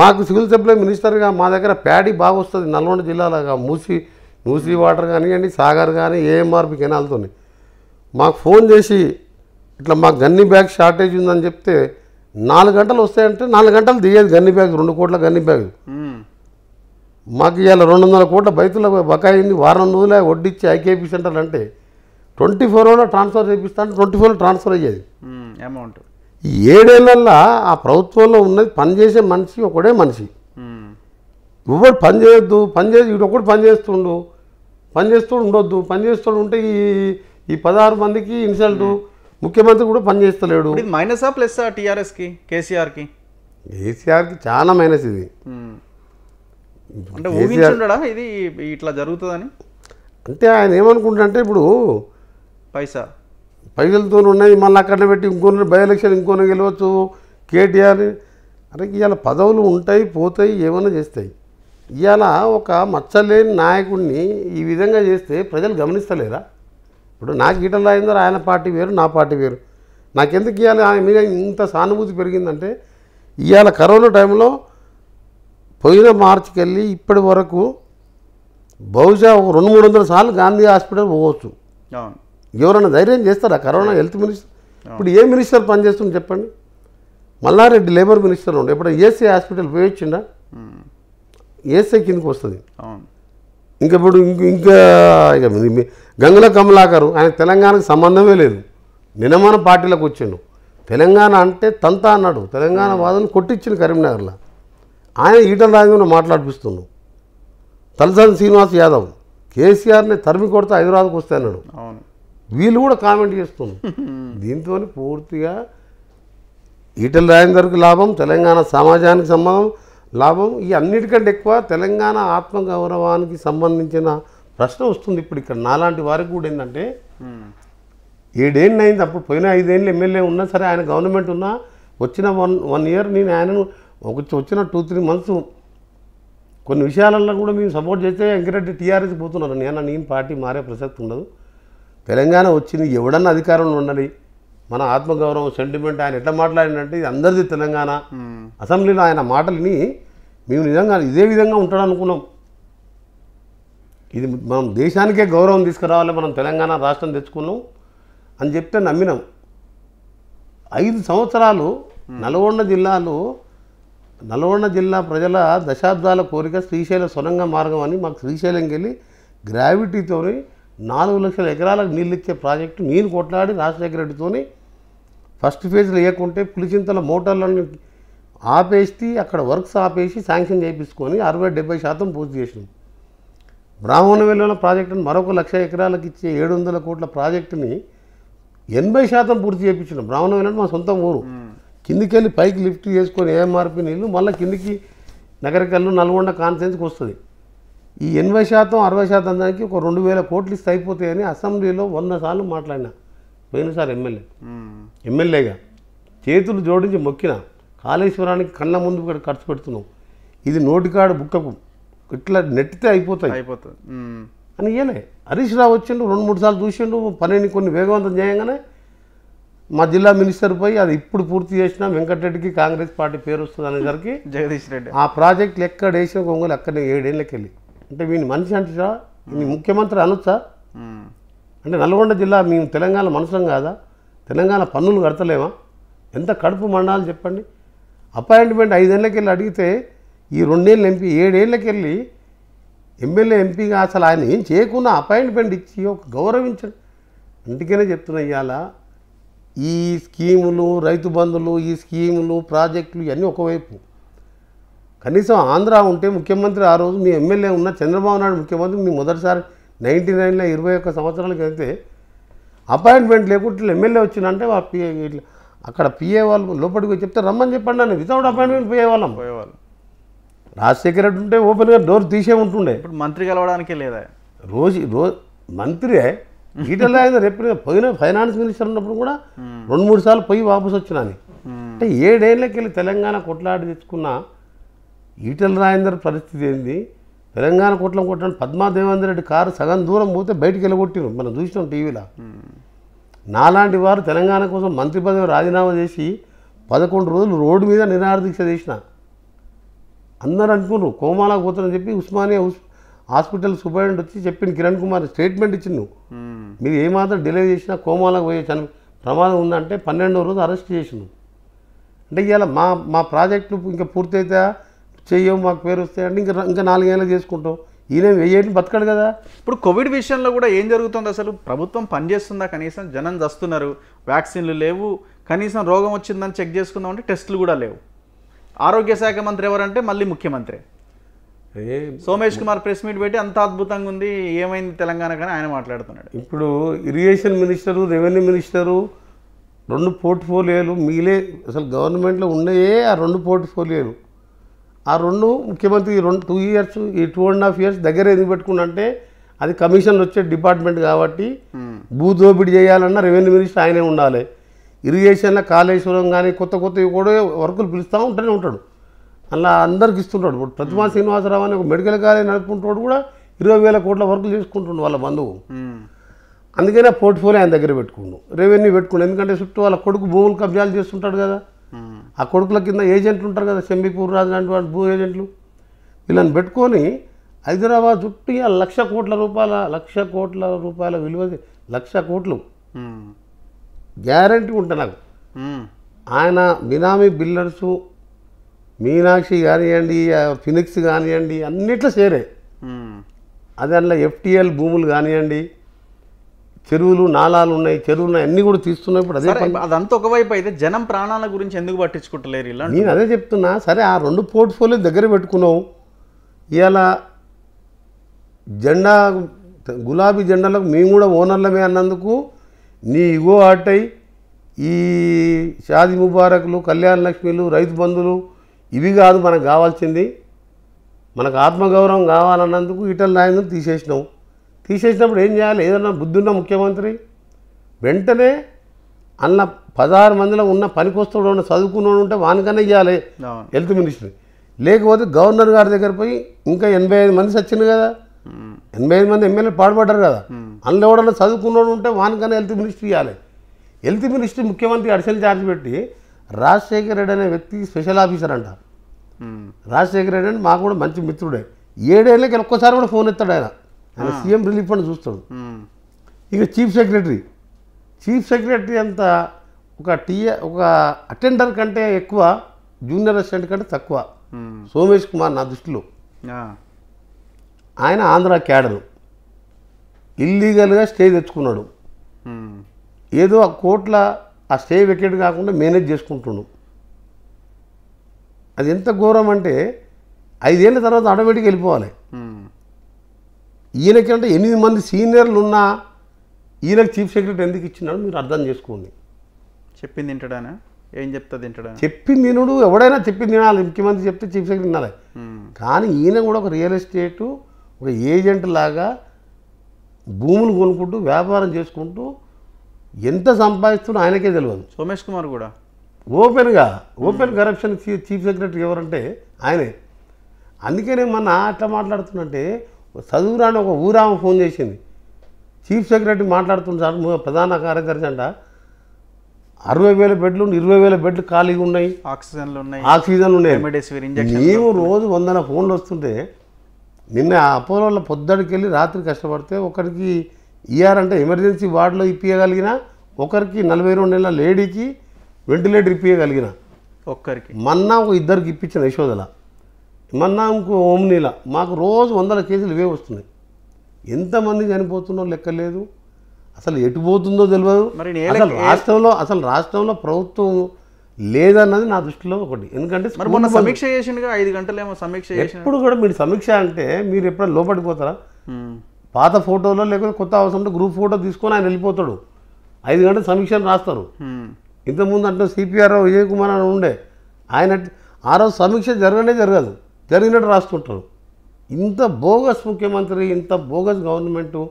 మాకు సివిల్ సప్లై మినిస్టర్గా మా దగ్గర ప్యాడీ బాగా వస్తుంది నల్గొండ జిల్లాలో మూసి మూసి వాటర్ కానివ్వండి సాగర్ కానీ ఏఎంఆర్పి కెనాల్తో మాకు ఫోన్ చేసి ఇట్లా మాకు గన్ని బ్యాగ్ షార్టేజ్ ఉందని చెప్తే నాలుగు గంటలు వస్తాయంటే నాలుగు గంటలు దిగేది గన్ని బ్యాగ్ రెండు కోట్ల గన్ని బ్యాగ్ మాకు ఇవాళ రెండు వందల కోట్ల బయతుల బకాయింది వారం రోజులే వడ్డిచ్చి ఐకేపీ సెంటర్ అంటే ట్వంటీ ఫోర్ అవర్లో ట్రాన్స్ఫర్ అంటే ట్వంటీ ఫోర్ ట్రాన్స్ఫర్ అయ్యేది అమౌంట్ ఏడేళ్ళల్లా ఆ ప్రభుత్వంలో ఉన్నది పనిచేసే మనిషి ఒకడే మనిషి ఇవ్వడు పని చేయొద్దు పని చేసి ఇటు ఒకటి పని చేస్తుండు పని చేస్తూ ఉండొద్దు పని చేస్తూ ఉంటే ఈ ఈ పదహారు మందికి ఇన్సల్ట్ ముఖ్యమంత్రి కూడా పని చేస్తలేడు మైనసా ప్లస్ టీఆర్ఎస్కి కేసీఆర్కి కేసీఆర్కి చాలా మైనస్ ఇది అంటే ఇది ఇట్లా జరుగుతుందని అంటే ఆయన ఏమనుకుంటా అంటే ఇప్పుడు పైసా పైసలతో ఉన్నాయి మళ్ళీ అక్కడ పెట్టి ఇంకొన్ని బై ఎలక్షన్ ఇంకొన్ని గెలవచ్చు కేటీఆర్ అరే ఇవాళ పదవులు ఉంటాయి పోతాయి ఏమైనా చేస్తాయి ఇవాళ ఒక మచ్చలేని నాయకుడిని ఈ విధంగా చేస్తే ప్రజలు గమనిస్తలేరా ఇప్పుడు నాకు గీటలు రాయిందో ఆయన పార్టీ వేరు నా పార్టీ వేరు నాకెందుకు ఇవాళ ఆయన మీద ఇంత సానుభూతి పెరిగిందంటే ఇవాళ కరోనా టైంలో పోయిన మార్చికి వెళ్ళి ఇప్పటి వరకు బహుశా ఒక రెండు మూడు వందల సార్లు గాంధీ హాస్పిటల్ పోవచ్చు ఎవరైనా ధైర్యం చేస్తారా కరోనా హెల్త్ మినిస్టర్ ఇప్పుడు ఏ మినిస్టర్ పనిచేస్తుంది చెప్పండి మల్లారెడ్డి లేబర్ మినిస్టర్ ఉండే ఇప్పుడు ఏసీ హాస్పిటల్ పోయొచ్చిండా ఏసీ కిందకి వస్తుంది ఇంకా ఇప్పుడు ఇంకా ఇక గంగుల కమలాకరు ఆయన తెలంగాణకు సంబంధమే లేదు నినమన పార్టీలకు వచ్చిండు తెలంగాణ అంటే తంత అన్నాడు తెలంగాణ వాదన కొట్టించింది కరీంనగర్లో ఆయన ఈటల రాజేంద్ర మాట్లాడిపిస్తున్నాడు తలసాని శ్రీనివాస్ యాదవ్ కేసీఆర్ని తరిమి కొడితే హైదరాబాద్కు వస్తాయన్నాడు అవును వీళ్ళు కూడా కామెంట్ చేస్తుంది దీంతో పూర్తిగా ఈటల రాజేందర్కి లాభం తెలంగాణ సమాజానికి సంబంధం లాభం ఈ అన్నిటికంటే ఎక్కువ తెలంగాణ ఆత్మగౌరవానికి సంబంధించిన ప్రశ్న వస్తుంది ఇప్పుడు ఇక్కడ నాలాంటి వారికి కూడా ఏంటంటే hmm. ఏడేళ్ళు అయింది అప్పుడు పోయిన ఐదేళ్ళు ఎమ్మెల్యే ఉన్నా సరే ఆయన గవర్నమెంట్ ఉన్నా వచ్చిన వన్ వన్ ఇయర్ నేను ఆయనను వచ్చిన టూ త్రీ మంత్స్ కొన్ని విషయాలలో కూడా మేము సపోర్ట్ చేస్తే వెంకరెడ్డి టీఆర్ఎస్ పోతున్నారు నేను నేను పార్టీ మారే ప్రసక్తి ఉండదు తెలంగాణ వచ్చింది ఎవడన్నా అధికారంలో ఉండాలి మన ఆత్మగౌరవం సెంటిమెంట్ ఆయన ఎట్లా మాట్లాడినంటే ఇది అందరిది తెలంగాణ అసెంబ్లీలో ఆయన మాటలని మేము నిజంగా ఇదే విధంగా ఉంటాడు అనుకున్నాం ఇది మనం దేశానికే గౌరవం తీసుకురావాలి మనం తెలంగాణ రాష్ట్రం తెచ్చుకున్నాం అని చెప్తే నమ్మినాం ఐదు సంవత్సరాలు నల్గొండ జిల్లాలో నల్గొండ జిల్లా ప్రజల దశాబ్దాల కోరిక శ్రీశైల సొరంగ మార్గం అని మాకు శ్రీశైలంకి వెళ్ళి గ్రావిటీతోని నాలుగు లక్షల ఎకరాలకు నీళ్ళు ఇచ్చే ప్రాజెక్టు నేను కొట్లాడి రాజశేఖర రెడ్డితో ఫస్ట్ ఫేజ్లో వేయకుంటే పులిచింతల మోటార్లను ఆపేసి అక్కడ వర్క్స్ ఆపేసి శాంక్షన్ చేయించుకొని అరవై డెబ్బై శాతం పూర్తి చేసినాం బ్రాహ్మణవేలులో ప్రాజెక్టును మరొక లక్ష ఎకరాలకు ఇచ్చే ఏడు వందల కోట్ల ప్రాజెక్టుని ఎనభై శాతం పూర్తి చేయించినాం బ్రాహ్మణవేలు మా సొంత ఊరు కిందికి వెళ్ళి పైకి లిఫ్ట్ చేసుకొని ఏఎంఆర్పి నీళ్ళు మళ్ళీ కిందికి నగరికల్లు నల్గొండ కాన్సెన్స్కి వస్తుంది ఈ ఎనభై శాతం అరవై శాతం దానికి ఒక రెండు వేల కోట్లు ఇస్తే అయిపోతాయని అసెంబ్లీలో వంద సార్లు మాట్లాడినా పోయినసారి ఎమ్మెల్యే ఎమ్మెల్యేగా చేతులు జోడించి మొక్కిన కాళేశ్వరానికి కళ్ళ ముందు ఇక్కడ ఖర్చు పెడుతున్నాం ఇది నోటికాడు బుక్కకు ఇట్లా నెట్టితే అయిపోతాయి అయిపోతుంది అని ఇయ్యలే హరీష్ రావు వచ్చిండు రెండు మూడు సార్లు చూసిండు పనిని కొన్ని వేగవంతం చేయగానే మా జిల్లా మినిస్టర్ పోయి అది ఇప్పుడు పూర్తి చేసిన వెంకటరెడ్డికి కాంగ్రెస్ పార్టీ పేరు వస్తుంది అనేసరికి జగదీష్ రెడ్డి ఆ ప్రాజెక్టులు ఎక్కడ వేసిన కొంగులు అక్కడ ఏడేళ్ళకి వెళ్ళి అంటే వీని మనిషి అంటారా మీ ముఖ్యమంత్రి అనొచ్చా అంటే నల్గొండ జిల్లా మేము తెలంగాణ మనుషులం కాదా తెలంగాణ పన్నులు కడతలేమా ఎంత కడుపు మండాలి చెప్పండి అపాయింట్మెంట్ ఐదేళ్ళకి వెళ్ళి అడిగితే ఈ రెండేళ్ళు ఎంపీ ఏడేళ్ళకి వెళ్ళి ఎమ్మెల్యే ఎంపీగా అసలు ఆయన ఏం చేయకుండా అపాయింట్మెంట్ ఇచ్చి ఒక గౌరవించండి అందుకనే చెప్తున్నా ఇవాళ ఈ స్కీములు రైతు బంధులు ఈ స్కీములు ప్రాజెక్టులు ఇవన్నీ ఒకవైపు కనీసం ఆంధ్ర ఉంటే ముఖ్యమంత్రి ఆ రోజు మీ ఎమ్మెల్యే ఉన్న చంద్రబాబు నాయుడు ముఖ్యమంత్రి మీ మొదటిసారి నైంటీ నైన్లో ఇరవై ఒక్క సంవత్సరాలకి అయితే అపాయింట్మెంట్ లేకుండా ఎమ్మెల్యే వచ్చిందంటే వాళ్ళ పిఏ అక్కడ పిఏ వాళ్ళు లోపలికి చెప్తే రమ్మని చెప్పండి అని వితౌట్ అపాయింట్మెంట్ పోయే వాళ్ళం పోయేవాళ్ళం రాజశేఖర రెడ్డి ఉంటే ఓపెన్గా డోర్ తీసే ఉంటుండే ఇప్పుడు మంత్రి కలవడానికే లేదా రోజు రోజు మంత్రి ఈటలో ఆయన రేపు పోయిన ఫైనాన్స్ మినిస్టర్ ఉన్నప్పుడు కూడా రెండు మూడు సార్లు పోయి వాపసు వచ్చినా అంటే ఏడేళ్ళకి వెళ్ళి తెలంగాణ కొట్లాడి తెచ్చుకున్న ఈటల రాయందర్ పరిస్థితి ఏంది తెలంగాణ కొట్లం కొట్టడం పద్మా దేవేందర్ రెడ్డి కారు సగం దూరం పోతే బయటికి వెళ్ళగొట్టిరు మనం చూసినాం టీవీలో నాలాంటి వారు తెలంగాణ కోసం మంత్రి పదవి రాజీనామా చేసి పదకొండు రోజులు రోడ్డు మీద నిరాహారదీక్ష చేసిన అందరు అనుకున్నారు కోమాలా కూతురని చెప్పి ఉస్మానియా హాస్పిటల్ సూపరింటెండెంట్ వచ్చి చెప్పిన కిరణ్ కుమార్ స్టేట్మెంట్ ఇచ్చి నువ్వు మీరు ఏమాత్రం డిలే చేసినా కోమాలకు పోయే చని ప్రమాదం ఉందంటే పన్నెండో రోజు అరెస్ట్ చేసినావు అంటే ఇవాళ మా మా ప్రాజెక్టు ఇంకా పూర్తయితే చెయ్యం మాకు పేరు వస్తాయండి ఇంకా ఇంకా నాలుగేళ్ళు చేసుకుంటాం ఈయన వెయ్యేళ్ళు బతకడు కదా ఇప్పుడు కోవిడ్ విషయంలో కూడా ఏం జరుగుతుంది అసలు ప్రభుత్వం పనిచేస్తుందా కనీసం జనం చస్తున్నారు వ్యాక్సిన్లు లేవు కనీసం రోగం వచ్చిందని చెక్ చేసుకుందాం అంటే టెస్టులు కూడా లేవు ఆరోగ్య శాఖ మంత్రి ఎవరంటే మళ్ళీ ముఖ్యమంత్రి సోమేష్ కుమార్ ప్రెస్ మీట్ పెట్టి అంత అద్భుతంగా ఉంది ఏమైంది తెలంగాణ కానీ ఆయన మాట్లాడుతున్నాడు ఇప్పుడు ఇరిగేషన్ మినిస్టరు రెవెన్యూ మినిస్టరు రెండు పోర్ట్ఫోలియోలు మిగిలే అసలు గవర్నమెంట్లో ఉన్నాయే ఆ రెండు పోర్ట్ఫోలియోలు ఆ రెండు ముఖ్యమంత్రి ఈ రెండు టూ ఇయర్స్ ఈ టూ అండ్ హాఫ్ ఇయర్స్ దగ్గర ఎందుకు పెట్టుకుంటే అది కమిషన్లు వచ్చే డిపార్ట్మెంట్ కాబట్టి hmm. భూదోపిడి చేయాలన్నా రెవెన్యూ మినిస్టర్ ఆయనే ఉండాలి ఇరిగేషన్లో కాళేశ్వరం కానీ కొత్త కొత్తవి కూడా వర్కులు పిలుస్తూ ఉంటూనే ఉంటాడు అలా అందరికి ఇస్తుంటాడు ఇప్పుడు ప్రతిమా శ్రీనివాసరావు అని ఒక మెడికల్ కాలేజ్ నడుపుకుంటాడు కూడా ఇరవై వేల కోట్ల వర్కులు చేసుకుంటుండు వాళ్ళ బంధువు hmm. అందుకనే పోర్ట్ఫోలియో ఆయన దగ్గర పెట్టుకుండు రెవెన్యూ పెట్టుకుండు ఎందుకంటే చుట్టూ వాళ్ళ కొడుకు భూములు కబ్జాలు చేస్తుంటాడు కదా ఆ కొడుకుల కింద ఏజెంట్లు ఉంటారు కదా సెంబిపూర్ రాజు లాంటి వాడు భూ ఏజెంట్లు వీళ్ళని పెట్టుకొని హైదరాబాద్ చుట్టూ లక్ష కోట్ల రూపాయల లక్ష కోట్ల రూపాయల విలువ లక్ష కోట్లు గ్యారంటీ ఉంటా నాకు ఆయన మినామీ బిల్డర్సు మీనాక్షి కానివ్వండి ఫినిక్స్ కానివ్వండి అన్నిట్లో షేరే అదే అందులో ఎఫ్టీఎల్ భూములు కానివ్వండి చెరువులు నాలాలు ఉన్నాయి చెరువులు ఉన్నాయి అన్ని కూడా తీస్తున్నప్పుడు అదే అదంతా ఒకవైపు అయితే జనం ప్రాణాల గురించి ఎందుకు పట్టించుకుంటలేరు ఇలా నేను అదే చెప్తున్నా సరే ఆ రెండు పోర్ట్ఫోలియో దగ్గర పెట్టుకున్నాం ఇవాళ జెండా గులాబీ జెండాలకు మేము కూడా ఓనర్లమే అన్నందుకు నీ ఇగో ఆటై ఈ షాది ముబారక్లు కళ్యాణ లక్ష్మిలు రైతు బంధులు ఇవి కాదు మనకు కావాల్సింది మనకు ఆత్మగౌరవం కావాలన్నందుకు ఇటల్ నాయకులు తీసేసినాం తీసేసినప్పుడు ఏం చేయాలి ఏదన్నా బుద్ధున్న ముఖ్యమంత్రి వెంటనే అన్న పదహారు మందిలో ఉన్న పనికొస్తుడు చదువుకున్నోడు ఉంటే వానికన్నా ఇవ్వాలి హెల్త్ మినిస్టర్ లేకపోతే గవర్నర్ గారి దగ్గర పోయి ఇంకా ఎనభై ఐదు మంది చచ్చింది కదా ఎనభై ఐదు మంది ఎమ్మెల్యేలు పాడుపడ్డారు కదా అందులో ఎవడన్నా చదువుకున్నోడు ఉంటే వానికన్నా హెల్త్ మినిస్టర్ ఇవ్వాలి హెల్త్ మినిస్టర్ ముఖ్యమంత్రి అడిషనల్ ఛార్జ్ పెట్టి రాజశేఖర్ రెడ్డి అనే వ్యక్తి స్పెషల్ ఆఫీసర్ అంట రాజశేఖర్ రెడ్డి అని మాకు కూడా మంచి మిత్రుడే ఏడేళ్ళకి ఒక్కసారి కూడా ఫోన్ ఎత్తాడు ఆయన ఆయన సీఎం రిలీఫ్ ఫండ్ చూస్తాడు ఇక చీఫ్ సెక్రటరీ చీఫ్ సెక్రటరీ అంతా ఒక టీఏ ఒక అటెండర్ కంటే ఎక్కువ జూనియర్ అసిస్టెంట్ కంటే తక్కువ సోమేష్ కుమార్ నా దృష్టిలో ఆయన ఆంధ్ర క్యాడరు ఇల్లీగల్గా స్టే తెచ్చుకున్నాడు ఏదో ఆ కోట్ల ఆ స్టే వెకెట్ కాకుండా మేనేజ్ చేసుకుంటున్నాడు అది ఎంత ఘోరం అంటే ఐదేళ్ళ తర్వాత అడవిడికి వెళ్ళిపోవాలి ఈయనకంటే ఎనిమిది మంది సీనియర్లు ఉన్నా ఈయనకు చీఫ్ సెక్రటరీ ఎందుకు ఇచ్చినాడు మీరు అర్థం చేసుకోండి చెప్పింది తింటాడానా ఏం చెప్తుంది తింటాడా చెప్పింది తినుడు ఎవడైనా చెప్పింది తినాలి ముఖ్యమంత్రి చెప్తే చీఫ్ సెక్రటరీ తినాలి కానీ ఈయన కూడా ఒక రియల్ ఎస్టేటు ఒక ఏజెంట్ లాగా భూములు కొనుక్కుంటూ వ్యాపారం చేసుకుంటూ ఎంత సంపాదిస్తున్నా ఆయనకే తెలియదు సోమేష్ కుమార్ కూడా ఓపెన్గా ఓపెన్ కరప్షన్ చీఫ్ సెక్రటరీ ఎవరంటే ఆయనే అందుకనే మన అట్లా మాట్లాడుతున్నంటే చదువురాని ఒక ఊరామ ఫోన్ చేసింది చీఫ్ సెక్రటరీ మాట్లాడుతున్న సార్ ప్రధాన కార్యదర్శి అంట అరవై వేల బెడ్లు ఇరవై వేల బెడ్లు ఖాళీగా ఉన్నాయి ఆక్సిజన్లు ఉన్నాయి ఆక్సిజన్లు ఉన్నాయి మేము రోజు వందన ఫోన్లు వస్తుంటే నిన్న అపోలోలో పొద్దుడికి వెళ్ళి రాత్రి కష్టపడితే ఒకరికి e అంటే ఎమర్జెన్సీ వార్డులో ఇప్పించగలిగిన ఒకరికి నలభై రెండు నెలల లేడీకి వెంటిలేటర్ ఇప్పించగలిగిన ఒక్కరికి మన్నా ఒక ఇద్దరికి ఇప్పించిన యశోదల మన్నాంకు ఓమ్నీల మాకు రోజు వందల కేసులు ఇవే వస్తున్నాయి ఎంతమంది చనిపోతున్నో లెక్కలేదు అసలు ఎటు పోతుందో తెలియదు అసలు రాష్ట్రంలో అసలు రాష్ట్రంలో ప్రభుత్వం లేదన్నది నా దృష్టిలో ఒకటి ఎందుకంటే మొన్న సమీక్ష చేసిందిగా ఐదు గంటలేమో సమీక్ష ఎప్పుడు కూడా మీరు సమీక్ష అంటే మీరు ఎప్పుడైనా లోపడిపోతారా పాత ఫోటోలో లేకపోతే కొత్త అవసరం ఉంటే గ్రూప్ ఫోటో తీసుకొని ఆయన వెళ్ళిపోతాడు ఐదు గంటలు సమీక్షను రాస్తారు ఇంతకుముందు అంటే సిపిఆర్ విజయ్ కుమార్ అని ఉండే ఆయన ఆ రోజు సమీక్ష జరగనే జరగదు జరిగినట్టు రాసుకుంటారు ఇంత బోగస్ ముఖ్యమంత్రి ఇంత బోగస్ గవర్నమెంటు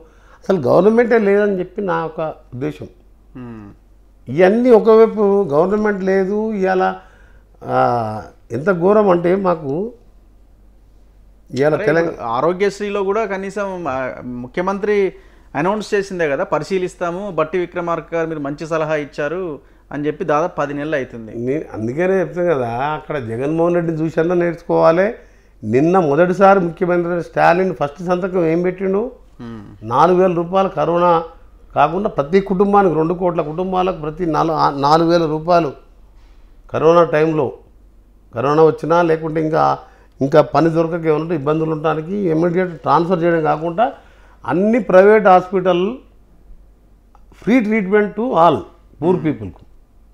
అసలు గవర్నమెంటే లేదని చెప్పి నా ఒక ఉద్దేశం ఇవన్నీ ఒకవైపు గవర్నమెంట్ లేదు ఇవాళ ఎంత ఘోరం అంటే మాకు ఇవాళ తెలంగాణ ఆరోగ్యశ్రీలో కూడా కనీసం ముఖ్యమంత్రి అనౌన్స్ చేసిందే కదా పరిశీలిస్తాము బట్టి విక్రమార్క గారు మీరు మంచి సలహా ఇచ్చారు అని చెప్పి దాదాపు పది నెలలు అవుతుంది నేను అందుకనే చెప్తాను కదా అక్కడ జగన్మోహన్ రెడ్డి చూసన్నా నేర్చుకోవాలి నిన్న మొదటిసారి ముఖ్యమంత్రి స్టాలిన్ ఫస్ట్ సంతకం ఏం పెట్టిండు నాలుగు వేల రూపాయలు కరోనా కాకుండా ప్రతి కుటుంబానికి రెండు కోట్ల కుటుంబాలకు ప్రతి నాలుగు నాలుగు వేల రూపాయలు కరోనా టైంలో కరోనా వచ్చినా లేకుంటే ఇంకా ఇంకా పని దొరకక ఏమన్నా ఇబ్బందులు ఉండడానికి ఇమీడియట్ ట్రాన్స్ఫర్ చేయడం కాకుండా అన్ని private hospital free treatment to all poor పీపుల్కు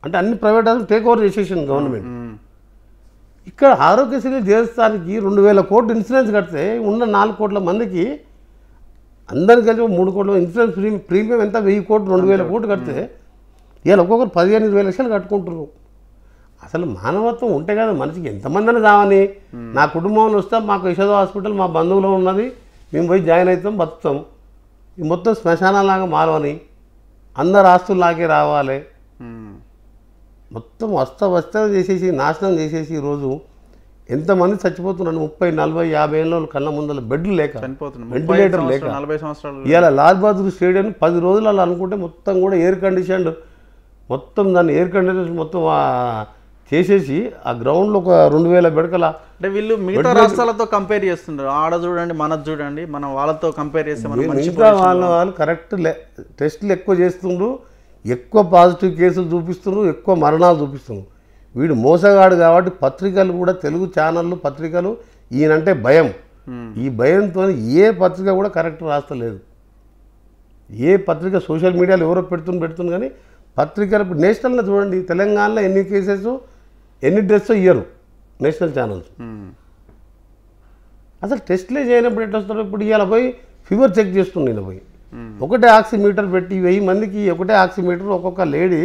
అంటే అన్ని ప్రైవేట్ హాస్పిటల్ టేక్ ఓవర్ చేసేసింది గవర్నమెంట్ ఇక్కడ ఆరోగ్యశ్రీ చేస్తానికి రెండు వేల కోట్లు ఇన్సూరెన్స్ కడితే ఉన్న నాలుగు కోట్ల మందికి అందరు కలిసి మూడు కోట్ల ఇన్సూరెన్స్ ప్రీమియం ప్రీమియం ఎంత వెయ్యి కోట్లు రెండు వేల కోట్లు కడితే ఇవాళ ఒక్కొక్కరు పదిహేను ఇరవై లక్షలు కట్టుకుంటున్నారు అసలు మానవత్వం ఉంటే కదా మనిషికి ఎంతమందిని రావని నా కుటుంబంలో వస్తాం మాకు యశోద హాస్పిటల్ మా బంధువులో ఉన్నది మేము పోయి జాయిన్ అవుతాం బతుకుతాం ఈ మొత్తం శ్మశానాలాగా మారవని అందరు నాకే రావాలి మొత్తం అస్తవ్యస్తం చేసేసి నాశనం చేసేసి ఈరోజు ఎంతమంది చచ్చిపోతున్నారు ముప్పై నలభై యాభై ఏళ్ళ కళ్ళ ముందర బెడ్లు లేక వెంటిలేటర్ లేక నలభై సంవత్సరాలు ఇలా లాల్ బహదూర్ స్టేడియం పది రోజులు అలా అనుకుంటే మొత్తం కూడా ఎయిర్ కండిషన్ మొత్తం దాన్ని ఎయిర్ కండిషన్ మొత్తం చేసేసి ఆ గ్రౌండ్లో ఒక రెండు వేల బెడకల అంటే వీళ్ళు మిగతా రాష్ట్రాలతో కంపేర్ చేస్తున్నారు ఆడ చూడండి మన చూడండి మనం వాళ్ళతో కంపేర్ చేస్తే మిగతా వాళ్ళ వాళ్ళు కరెక్ట్ టెస్టులు ఎక్కువ చేస్తుండ్రు ఎక్కువ పాజిటివ్ కేసులు చూపిస్తున్నారు ఎక్కువ మరణాలు చూపిస్తున్నారు వీడు మోసగాడు కాబట్టి పత్రికలు కూడా తెలుగు ఛానళ్ళు పత్రికలు ఈయనంటే భయం hmm. ఈ భయంతో ఏ పత్రిక కూడా కరెక్ట్ రాస్తలేదు ఏ పత్రిక సోషల్ మీడియాలో ఎవరో పెడుతుంది పెడుతుంది కానీ పత్రికలు ఇప్పుడు నేషనల్లో చూడండి తెలంగాణలో ఎన్ని కేసెస్ ఎన్ని డ్రెస్ ఇయ్యరు నేషనల్ ఛానల్స్ hmm. అసలు టెస్ట్లే చేయనప్పుడు ఎట్లా వస్తారు ఇప్పుడు ఇవాళ పోయి ఫీవర్ చెక్ చేస్తుంది నేను పోయి Hmm. ఒకటే ఆక్సిమీటర్ పెట్టి వెయ్యి మందికి ఒకటే ఆక్సిమీటర్ ఒక్కొక్క లేడీ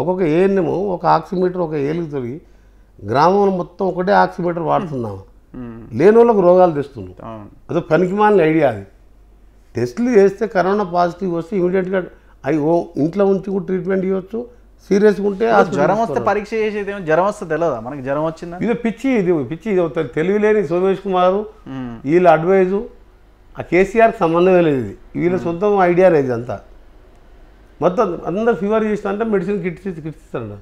ఒక్కొక్క ఏఎన్ఎము ఒక ఆక్సిమీటర్ ఒక ఏలికి తొలగి గ్రామంలో మొత్తం ఒకటే ఆక్సిమీటర్ వాడుతున్నాం hmm. లేని వాళ్ళకు రోగాలు తెస్తున్నాం అదో పనికిమాలిన ఐడియా అది టెస్టులు చేస్తే కరోనా పాజిటివ్ వస్తే ఇమీడియట్గా అవి ఓ ఇంట్లో ఉంచి కూడా ట్రీట్మెంట్ ఇవ్వచ్చు సీరియస్గా ఉంటే జ్వరం వస్తే పరీక్ష చేసేది జ్వరం వస్తే తెలియదా మనకి జ్వరం వచ్చిందా ఇది పిచ్చి ఇది పిచ్చి ఇది లేని సోమేష్ కుమారు hmm. వీళ్ళ అడ్వైజు ఆ కేసీఆర్కి సంబంధమే లేదు ఇది వీళ్ళ సొంతం ఐడియా లేదు అంతా మొత్తం అందరు ఫీవర్ చేసినంటే మెడిసిన్ కిట్స్ కిట్టిస్తాడు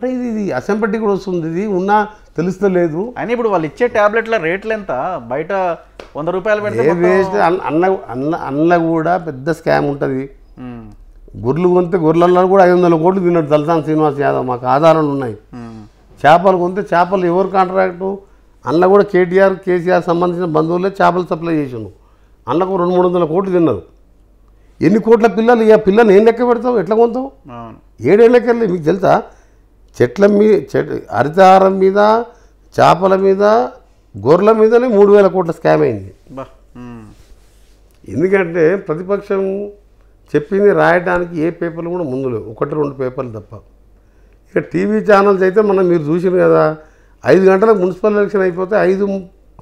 అరే ఇది ఇది అసెంపటి కూడా వస్తుంది ఇది ఉన్నా తెలుస్తలేదు అని ఇప్పుడు వాళ్ళు ఇచ్చే ట్యాబ్లెట్ల రేట్లు ఎంత బయట వంద రూపాయలు పెడితే అన్న అన్న అన్న కూడా పెద్ద స్కామ్ ఉంటుంది గొర్రెలు కొంతే గొర్రెలలో కూడా ఐదు వందల కోట్లు తిన్నాడు దళసాన్ శ్రీనివాస్ యాదవ్ మాకు ఆధారాలు ఉన్నాయి చేపలు కొంతే చేపలు ఎవరు కాంట్రాక్టు అందులో కూడా కేటీఆర్ కేసీఆర్ సంబంధించిన బంధువులే చేపలు సప్లై చేసిండు అందులో రెండు మూడు వందల కోట్లు తిన్నారు ఎన్ని కోట్ల పిల్లలు ఇక పిల్లలు ఏం లెక్క పెడతావు ఎట్లా కొంతావు ఏడేళ్ళకెళ్ళి మీకు తెలుసా చెట్ల మీద చెట్ హరితహారం మీద చేపల మీద గొర్రెల మీదనే మూడు వేల కోట్ల స్కామ్ అయింది ఎందుకంటే ప్రతిపక్షం చెప్పింది రాయడానికి ఏ పేపర్లు కూడా ముందు లేవు ఒకటి రెండు పేపర్లు తప్ప ఇక టీవీ ఛానల్స్ అయితే మనం మీరు చూసిన కదా ఐదు గంటలకు మున్సిపల్ ఎలక్షన్ అయిపోతే ఐదు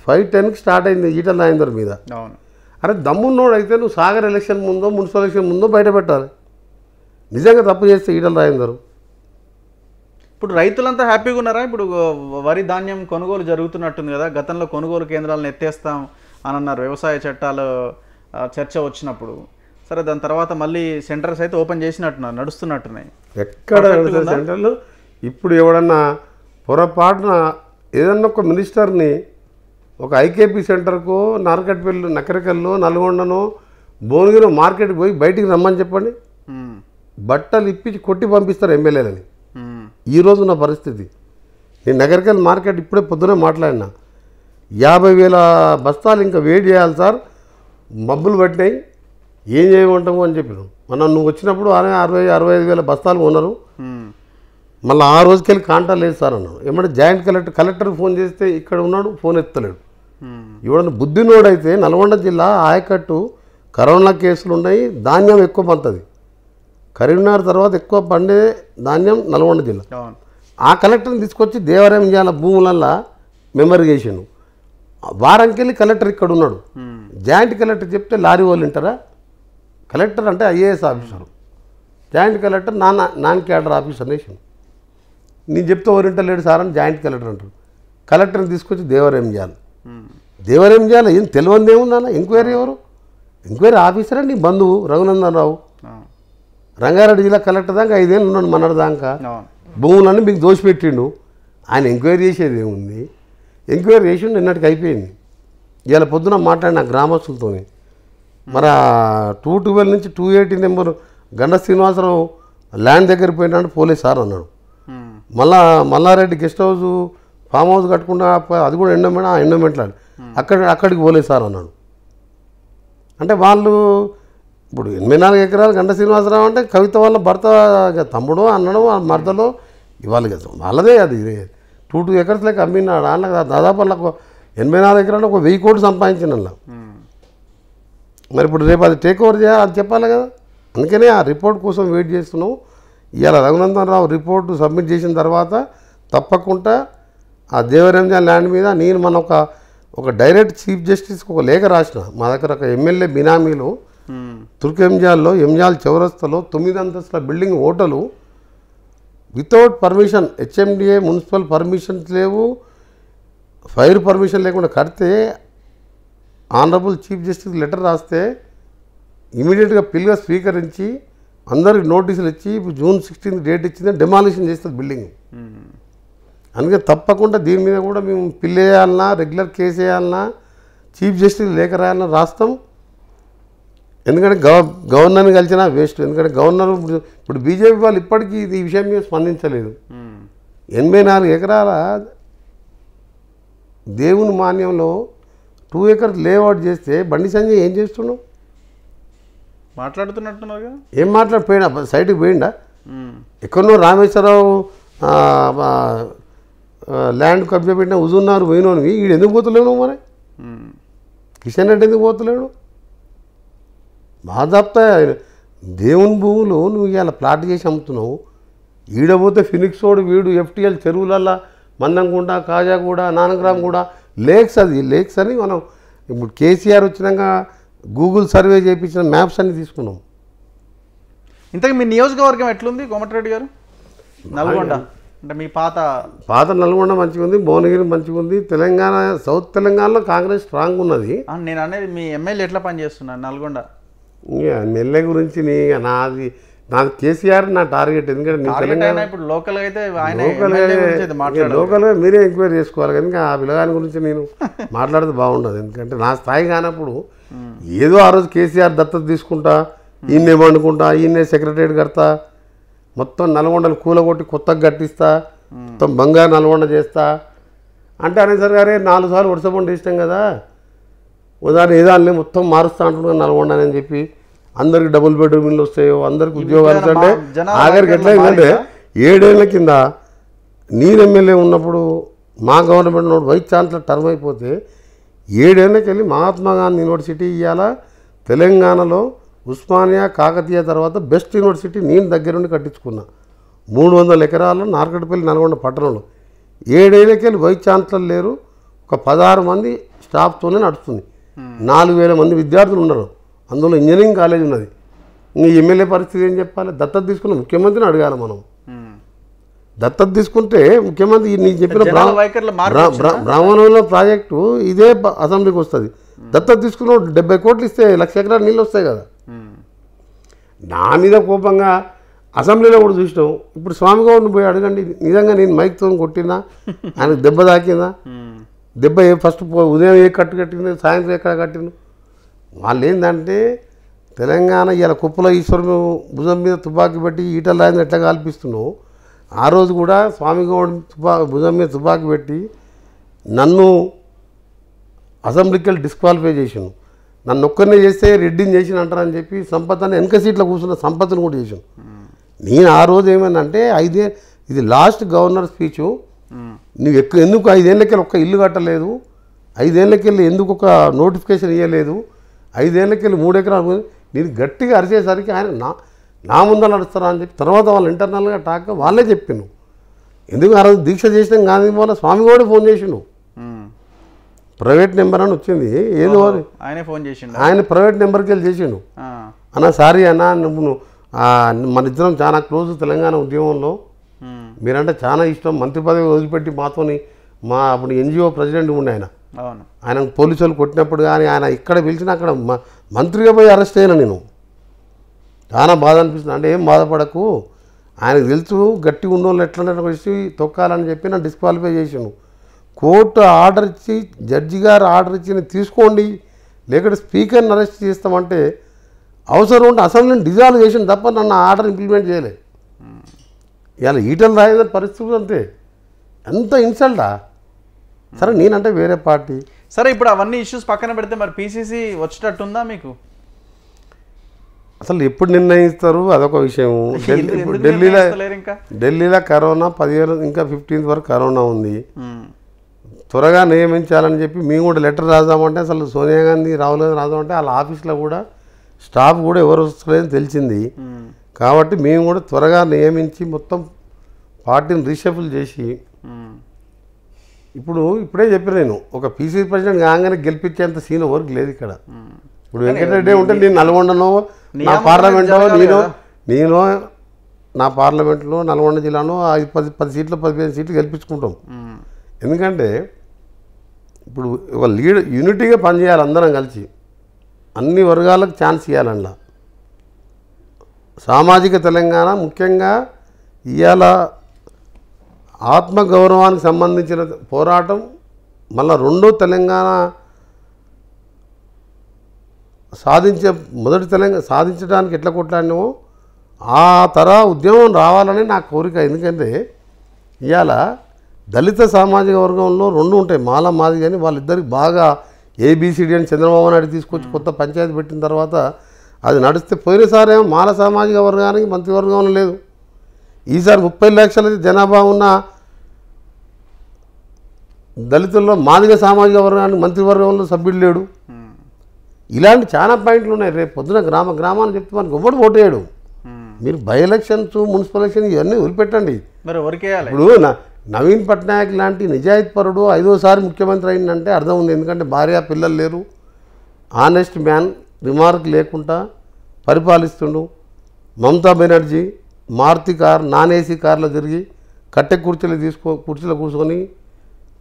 ఫైవ్ టెన్కి స్టార్ట్ అయింది ఈటల నాయందర్ మీద అవును అరే దమ్మున్నోడు అయితే నువ్వు సాగర్ ఎలక్షన్ ముందో మున్సిపల్ ఎలక్షన్ ముందో బయట పెట్టాలి నిజంగా తప్పు చేస్తే ఈటల రాజేందర్ ఇప్పుడు రైతులంతా హ్యాపీగా ఉన్నారా ఇప్పుడు వరి ధాన్యం కొనుగోలు జరుగుతున్నట్టుంది కదా గతంలో కొనుగోలు కేంద్రాలను ఎత్తేస్తాం అని అన్నారు వ్యవసాయ చట్టాలు చర్చ వచ్చినప్పుడు సరే దాని తర్వాత మళ్ళీ సెంటర్స్ అయితే ఓపెన్ చేసినట్టున్నారు నడుస్తున్నట్టున్నాయి ఎక్కడ సెంటర్లు ఇప్పుడు ఎవడన్నా పొరపాటున ఏదన్నా ఒక మినిస్టర్ని ఒక ఐకేపీ సెంటర్కు నార్కెట్పల్లి నకరికల్లు నల్గొండను భువనగిరి మార్కెట్కి పోయి బయటికి రమ్మని చెప్పండి బట్టలు ఇప్పించి కొట్టి పంపిస్తారు ఎమ్మెల్యేలని ఈరోజు నా పరిస్థితి నేను నగరికల్ మార్కెట్ ఇప్పుడే పొద్దునే మాట్లాడినా యాభై వేల బస్తాలు ఇంకా వేడి చేయాలి సార్ మబ్బులు పట్టినాయి ఏం చేయమంటాము అని చెప్పిన మనం నువ్వు వచ్చినప్పుడు అరవై అరవై అరవై ఐదు వేల బస్తాలు కొన్నారు మళ్ళీ ఆ రోజుకెళ్ళి కాంటా లేదు సార్ అన్నాడు ఏమంటే జాయింట్ కలెక్టర్ కలెక్టర్ ఫోన్ చేస్తే ఇక్కడ ఉన్నాడు ఫోన్ ఎత్తలేడు hmm. బుద్ధినోడు అయితే నల్గొండ జిల్లా ఆయకట్టు కరోనా కేసులు ఉన్నాయి ధాన్యం ఎక్కువ పంతది కరీంనగర్ తర్వాత ఎక్కువ పండే ధాన్యం నల్గొండ జిల్లా ఆ కలెక్టర్ని తీసుకొచ్చి దేవరాయం ఇవాళ భూములల్లా మెమరీ చేసాను వారంకెళ్ళి కలెక్టర్ ఇక్కడ ఉన్నాడు hmm. జాయింట్ కలెక్టర్ చెప్తే లారీ వాళ్ళు వింటారా కలెక్టర్ అంటే IAS officer hmm. Joint collector నాన్న నాన్ క్యాడర్ ఆఫీసర్ నేషన్ నేను చెప్తే లేడు సార్ అని జాయింట్ కలెక్టర్ అంటారు కలెక్టర్ని తీసుకొచ్చి దేవరేం చేయాలి దేవరేం చేయాలి ఏం తెలియదు ఏముందన్న ఎంక్వైరీ ఎవరు ఎంక్వైరీ ఆఫీసర్ అండి బంధువు రఘునందన్ రావు రంగారెడ్డి జిల్లా కలెక్టర్ దాకా ఐదేళ్ళు ఉన్నాడు మనడు దాకా భూములన్నీ మీకు దోషిపెట్టిండు ఆయన ఎంక్వైరీ చేసేది ఏముంది ఎంక్వైరీ చేసి నిన్నటికి అయిపోయింది ఇవాళ పొద్దున మాట్లాడిన గ్రామస్తులతో మరి టూ ట్వెల్వ్ నుంచి two eighty number Ganda Srinivasarao land దగ్గర పోయినాడు పోలీస్ సార్ అన్నాడు మళ్ళా Mallareddy guest house farm house కట్టుకున్నా అది కూడా ఎండమెంట్ ఆ ఎండమెంట్లు అక్కడ అక్కడికి పోలేసారు సార్ అన్నాడు అంటే వాళ్ళు ఇప్పుడు ఎనిమిది నాలుగు ఎకరాలు గంట శ్రీనివాసరావు అంటే కవిత వాళ్ళ భర్త తమ్ముడు అన్నడం మర్దలో ఇవాళ వాళ్ళదే అది టూ టూ ఎకర్స్ లెక్క అమ్మినాడు అన్న దాదాపు వాళ్ళకు ఎనభై నాలుగు ఎకరాలు ఒక వెయ్యి కోట్లు సంపాదించిన మరి ఇప్పుడు రేపు అది టేక్ ఓవర్ చేయాలి అది చెప్పాలి కదా అందుకనే ఆ రిపోర్ట్ కోసం వెయిట్ చేస్తున్నాం ఇలా రఘునందన్ రావు రిపోర్టు సబ్మిట్ చేసిన తర్వాత తప్పకుండా ఆ దేవరంజన్ ల్యాండ్ మీద నేను మన ఒక ఒక డైరెక్ట్ చీఫ్ జస్టిస్కి ఒక లేఖ రాసిన మా దగ్గర ఒక ఎమ్మెల్యే బినామీలు తుర్క్ ఎంజాల్లో ఎంజాల్ చౌరస్తలో తొమ్మిది అంతస్తుల building hotel without permission HMDA municipal permissions లేవు ఫైర్ పర్మిషన్ లేకుండా కడితే ఆనరబుల్ చీఫ్ జస్టిస్ లెటర్ రాస్తే ఇమీడియట్గా పిల్లగా స్వీకరించి అందరికి నోటీసులు ఇచ్చి జూన్ సిక్స్టీన్త్ డేట్ ఇచ్చింది డెమాలిషన్ చేస్తుంది బిల్డింగ్ అందుకే తప్పకుండా దీని మీద కూడా మేము పిల్లేయాలన్నా రెగ్యులర్ కేసు వేయాలన్నా చీఫ్ జస్టిస్ లేఖ రాయాలన్నా రాస్తాం ఎందుకంటే గవ గవర్నర్ని కలిసినా వేస్ట్ ఎందుకంటే గవర్నర్ ఇప్పుడు బీజేపీ వాళ్ళు ఇప్పటికీ ఈ విషయం మీద స్పందించలేదు ఎనభై నాలుగు ఎకరాల దేవుని మాన్యంలో టూ ఎకర్స్ లేఅవుట్ చేస్తే బండి సంజయ్ ఏం చేస్తున్నావు మాట్లాడుతున్నట్టున్నారుగా ఏం మాట్లాడిపోయినా సైడ్కి పోయిండా ఎక్కడో రామేశ్వరరావు ల్యాండ్ కబ్జా పెట్టిన ఉజున్నారు పోయినోని వీడు ఎందుకు పోతలేవు మరి కిషన్ రెడ్డి ఎందుకు పోతలేడు బాధాప్త దేవుని భూములు నువ్వు ఇలా ప్లాట్ చేసి అమ్ముతున్నావు ఈడపోతే ఫినిక్స్ వాడు వీడు ఎఫ్టీఎల్ చెరువులల్లా మందంగూడ కాజాగూడ నానగ్రామ్ కూడా లేక్స్ అది లేక్స్ అని మనం ఇప్పుడు కేసీఆర్ వచ్చినాక గూగుల్ సర్వే చేయించిన మ్యాప్స్ అన్ని తీసుకున్నాం ఇంతకు మీ నియోజకవర్గం ఎట్లుంది కోమటిరెడ్డి గారు నల్గొండ అంటే మీ పాత పాత నల్గొండ మంచిగా ఉంది భువనగిరి మంచిగా ఉంది తెలంగాణ సౌత్ తెలంగాణలో కాంగ్రెస్ స్ట్రాంగ్ ఉన్నది నేను అనేది మీ ఎమ్మెల్యే ఎట్లా పనిచేస్తున్నాను నల్గొండ ఎమ్మెల్యే గురించి నాది నాకు కేసీఆర్ నా టార్గెట్ ఎందుకంటే ఇప్పుడు లోకల్ అయితే లోకల్గా మీరే ఎంక్వైరీ చేసుకోవాలి కనుక ఆ పిల్లగాని గురించి నేను మాట్లాడితే బాగుండదు ఎందుకంటే నా స్థాయి కానప్పుడు ఏదో ఆ రోజు కేసీఆర్ దత్తత తీసుకుంటా ఈయన్నేమో వండుకుంటా ఈయనే సెక్రటరీ కడతా మొత్తం నల్గొండలు కూలగొట్టి కొత్తగా కట్టిస్తా మొత్తం బంగారు నల్గొండ చేస్తా అంటే అనేసరి గారే నాలుగు సార్లు వరుసపండి ఇష్టం కదా ఉదాహరణ ఏదాన్ని మొత్తం మారుస్తా అంటున్నాను నల్గొండ అని చెప్పి అందరికి డబుల్ బెడ్రూమ్ ఇల్లు వస్తాయో అందరికి ఉద్యోగాలు అంటే ఆఖరికి ఎట్లా ఏంటంటే ఏడేళ్ల కింద నేను ఎమ్మెల్యే ఉన్నప్పుడు మా గవర్నమెంట్ వైస్ ఛాన్సలర్ టర్మ్ అయిపోతే ఏడేళ్ళకెళ్ళి మహాత్మా గాంధీ యూనివర్సిటీ ఇవాళ తెలంగాణలో ఉస్మానియా కాకతీయ తర్వాత బెస్ట్ యూనివర్సిటీ నేను దగ్గర నుండి కట్టించుకున్నా మూడు వందల ఎకరాల్లో నార్కటిపల్లి నల్గొండ పట్టణంలో వెళ్ళి వైస్ ఛాన్సలర్ లేరు ఒక పదహారు మంది స్టాఫ్తోనే నడుస్తుంది నాలుగు వేల మంది విద్యార్థులు ఉన్నారు అందులో ఇంజనీరింగ్ కాలేజ్ ఉన్నది నీ ఎమ్మెల్యే పరిస్థితి ఏం చెప్పాలి దత్తత తీసుకున్న ముఖ్యమంత్రిని అడగాలి మనం దత్తత తీసుకుంటే ముఖ్యమంత్రి నేను చెప్పిన బ్రాహ్మణుల ప్రాజెక్టు ఇదే అసెంబ్లీకి వస్తుంది దత్తత తీసుకున్న డెబ్బై కోట్లు ఇస్తే లక్ష ఎకరాలు నీళ్ళు వస్తాయి కదా నా మీద కోపంగా అసెంబ్లీలో కూడా చూసినాం ఇప్పుడు స్వామి గౌడ్ని పోయి అడగండి నిజంగా నేను మైక్తో కొట్టినా ఆయన దెబ్బ తాకిందా దెబ్బ ఏ ఫస్ట్ ఉదయం ఏ కట్టు కట్టింది సాయంత్రం ఎక్కడ కట్టింది వాళ్ళు ఏంటంటే తెలంగాణ ఇలా కుప్పల ఈశ్వరుని భుజం మీద తుపాకీ పెట్టి ఈటలు రాయింది ఎట్లా కల్పిస్తున్నావు ఆ రోజు కూడా స్వామి స్వామిగౌడ్ తుపా భుజం మీద తుపాకు పెట్టి నన్ను అసెంబ్లీకి వెళ్ళి డిస్క్వాలిఫై చేసాను నన్ను ఒక్కరినే చేస్తే రెడ్డిని చేసిన అంటారని చెప్పి సంపత్ని వెనక సీట్లో కూర్చున్న సంపత్ని కూడా చేసాను నేను ఆ రోజు ఏమైందంటే ఐదే ఇది లాస్ట్ గవర్నర్ స్పీచు నువ్వు ఎక్కువ ఎందుకు ఐదేళ్ళకెళ్ళి ఒక్క ఇల్లు కట్టలేదు ఐదేళ్ళకెళ్ళి ఎందుకు ఒక నోటిఫికేషన్ ఇవ్వలేదు ఐదేళ్ళకెళ్ళి మూడు ఎకరాలు నేను గట్టిగా అరిచేసరికి ఆయన నా నా ముందర నడుస్తారా అని చెప్పి తర్వాత వాళ్ళు ఇంటర్నల్గా టాక్ వాళ్ళే చెప్పిను ఎందుకు ఆ రోజు దీక్ష చేసినాం గాంధీ వల్ల స్వామి కూడా ఫోన్ చేసిండు ప్రైవేట్ నెంబర్ అని వచ్చింది ఏదో ఆయన ఫోన్ చేసిండు ఆయన ప్రైవేట్ నెంబర్కి వెళ్ళి చేసిండు అన్న సారీ అన్న నువ్వు మన ఇద్దరం చాలా క్లోజ్ తెలంగాణ ఉద్యమంలో మీరంటే చాలా ఇష్టం మంత్రి పదవి వదిలిపెట్టి మాతోని మా అప్పుడు ఎన్జిఓ ప్రెసిడెంట్ ఉండే ఆయన ఆయన పోలీసులు కొట్టినప్పుడు కానీ ఆయన ఇక్కడ పిలిచిన అక్కడ మంత్రిగా పోయి అరెస్ట్ అయినా నేను చాలా బాధ అనిపిస్తుంది అంటే ఏం బాధపడకు ఆయనకు తెలుసు గట్టి వాళ్ళు ఎట్లా వచ్చి తొక్కాలని చెప్పి నన్ను డిస్క్వాలిఫై చేసాను కోర్టు ఆర్డర్ ఇచ్చి జడ్జి గారు ఆర్డర్ ఇచ్చి తీసుకోండి లేకుంటే స్పీకర్ని అరెస్ట్ చేస్తామంటే అవసరం ఉంటే అసెంబ్లీని డిజాల్వ్ చేసిన తప్ప నన్ను ఆర్డర్ ఇంప్లిమెంట్ చేయలే ఇలా ఈటలు రాయని పరిస్థితులు అంతే ఎంత ఇన్సల్టా సరే నేనంటే వేరే పార్టీ సరే ఇప్పుడు అవన్నీ ఇష్యూస్ పక్కన పెడితే మరి పీసీసీ వచ్చేటట్టుందా మీకు అసలు ఎప్పుడు నిర్ణయిస్తారు అదొక విషయం ఢిల్లీలో ఢిల్లీలో కరోనా పదివేల ఇంకా ఫిఫ్టీన్త్ వరకు కరోనా ఉంది త్వరగా నియమించాలని చెప్పి మేము కూడా లెటర్ రాద్దామంటే అసలు సోనియా గాంధీ రాహుల్ గాంధీ రాద్దామంటే వాళ్ళ ఆఫీస్లో కూడా స్టాఫ్ కూడా ఎవరు వస్తలేదని తెలిసింది కాబట్టి మేము కూడా త్వరగా నియమించి మొత్తం పార్టీని రీషఫుల్ చేసి ఇప్పుడు ఇప్పుడే చెప్పిన నేను ఒక పీసీ ప్రెసిడెంట్ కాగానే గెలిపించేంత సీన్ వర్క్ లేదు ఇక్కడ ఇప్పుడు వెంకటరెడ్డి ఉంటే నేను నల్గొండనో నా పార్లమెంట్లో నేను నేను నా పార్లమెంట్లో నల్గొండ జిల్లాలో ఐదు పది పది సీట్లు పదిహేను సీట్లు గెలిపించుకుంటాం ఎందుకంటే ఇప్పుడు ఒక లీడ్ యూనిటీగా పనిచేయాలి అందరం కలిసి అన్ని వర్గాలకు ఛాన్స్ ఇవ్వాలండి సామాజిక తెలంగాణ ముఖ్యంగా ఇవాళ ఆత్మగౌరవానికి సంబంధించిన పోరాటం మళ్ళీ రెండో తెలంగాణ సాధించే మొదటి తెలంగాణ సాధించడానికి ఎట్లా కొట్లాడినామో ఆ తర ఉద్యమం రావాలని నా కోరిక ఎందుకంటే ఇవాళ దళిత సామాజిక వర్గంలో రెండు ఉంటాయి మాల మాది కానీ వాళ్ళిద్దరికి బాగా ఏబిసిడి అని చంద్రబాబు నాయుడు తీసుకొచ్చి కొత్త పంచాయతీ పెట్టిన తర్వాత అది నడిస్తే పోయినసారి ఏమో మాల సామాజిక వర్గానికి మంత్రివర్గం లేదు ఈసారి ముప్పై లక్షల జనాభా ఉన్న దళితుల్లో మాదిగ సామాజిక వర్గానికి మంత్రివర్గంలో సభ్యుడు లేడు ఇలాంటి చాలా పాయింట్లు ఉన్నాయి రేపు పొద్దున గ్రామ గ్రామాన్ని చెప్తే మనకు ఓటు వేయడు మీరు బై ఎలక్షన్స్ మున్సిపల్ ఎలక్షన్ ఇవన్నీ వదిలిపెట్టండి ఇప్పుడు నవీన్ పట్నాయక్ లాంటి పరుడు ఐదోసారి ముఖ్యమంత్రి అయిందంటే అర్థం ఉంది ఎందుకంటే భార్య పిల్లలు లేరు ఆనెస్ట్ మ్యాన్ రిమార్క్ లేకుండా పరిపాలిస్తుండు Mamata Banerjee Maruti car non AC కార్లో తిరిగి కట్టె కుర్చీలు తీసుకో కుర్చీలో కూర్చొని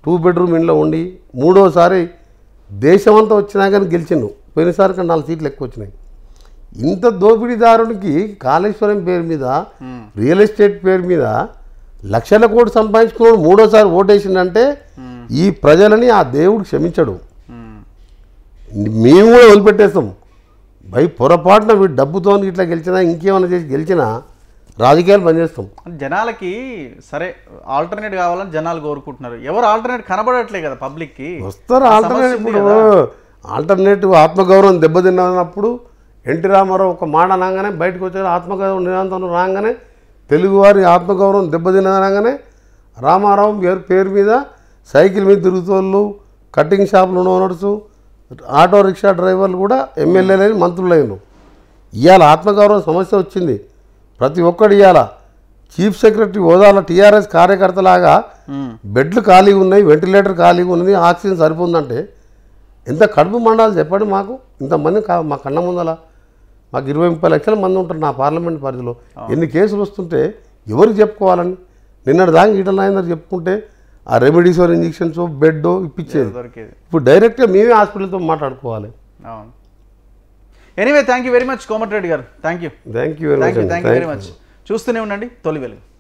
టూ బెడ్రూమ్ ఇంట్లో ఉండి మూడోసారి దేశమంతా వచ్చినా కానీ గెలిచిండు పోయినసారి కన్నా నాలుగు సీట్లు ఎక్కువ వచ్చినాయి ఇంత దోపిడీదారునికి కాళేశ్వరం పేరు మీద రియల్ ఎస్టేట్ పేరు మీద లక్షల కోట్లు సంపాదించుకున్నాడు మూడోసారి ఓటేసిందంటే ఈ ప్రజలని ఆ దేవుడు క్షమించడు మేము కూడా వదిలిపెట్టేస్తాం భై పొరపాటున వీడు డబ్బుతో ఇట్లా గెలిచినా ఇంకేమైనా చేసి గెలిచినా రాజకీయాలు పనిచేస్తాం జనాలకి సరే ఆల్టర్నేట్ కావాలని జనాలు కోరుకుంటున్నారు ఎవరు ఆల్టర్నేట్ కనబడట్లే కదా పబ్లిక్కి వస్తారు ఆల్టర్నేట్ ఇప్పుడు ఆల్టర్నేటివ్ ఆత్మగౌరవం దెబ్బతిన్నప్పుడు ఎన్టీ రామారావు ఒక మాట అనగానే బయటకు వచ్చారు ఆత్మగౌరవం నిరంతరం రాగానే తెలుగువారి ఆత్మగౌరవం దెబ్బతిన్నగానే రామారావు పేరు పేరు మీద సైకిల్ మీద తిరుగుతోళ్ళు కటింగ్ షాపులు ఓనర్సు ఆటో రిక్షా డ్రైవర్లు కూడా ఎమ్మెల్యేలైన మంత్రులైన ఇవాళ ఆత్మగౌరవం సమస్య వచ్చింది ప్రతి ఒక్కడు ఇవాళ చీఫ్ సెక్రటరీ హోదాలో టీఆర్ఎస్ కార్యకర్తలాగా బెడ్లు ఖాళీగా ఉన్నాయి వెంటిలేటర్ ఖాళీగా ఉన్నది ఆక్సిజన్ సరిపోతుందంటే ఎంత కడుపు మండాలి చెప్పండి మాకు ఇంతమంది మా కన్న ముందల మాకు ఇరవై ముప్పై లక్షల మంది ఉంటారు నా పార్లమెంట్ పరిధిలో ఎన్ని కేసులు వస్తుంటే ఎవరికి చెప్పుకోవాలని నిన్నటి దాకా ఈటల నాయందరు చెప్పుకుంటే ఆ రెమెడీస్ ఇంజక్షన్స్ బెడ్ ఇప్పించేది ఇప్పుడు డైరెక్ట్గా మేమే హాస్పిటల్తో మాట్లాడుకోవాలి anyway thank you very much Reddy గారు thank you thank you thank you very much చూస్తూనే ఉండండి తొలి వెలుగు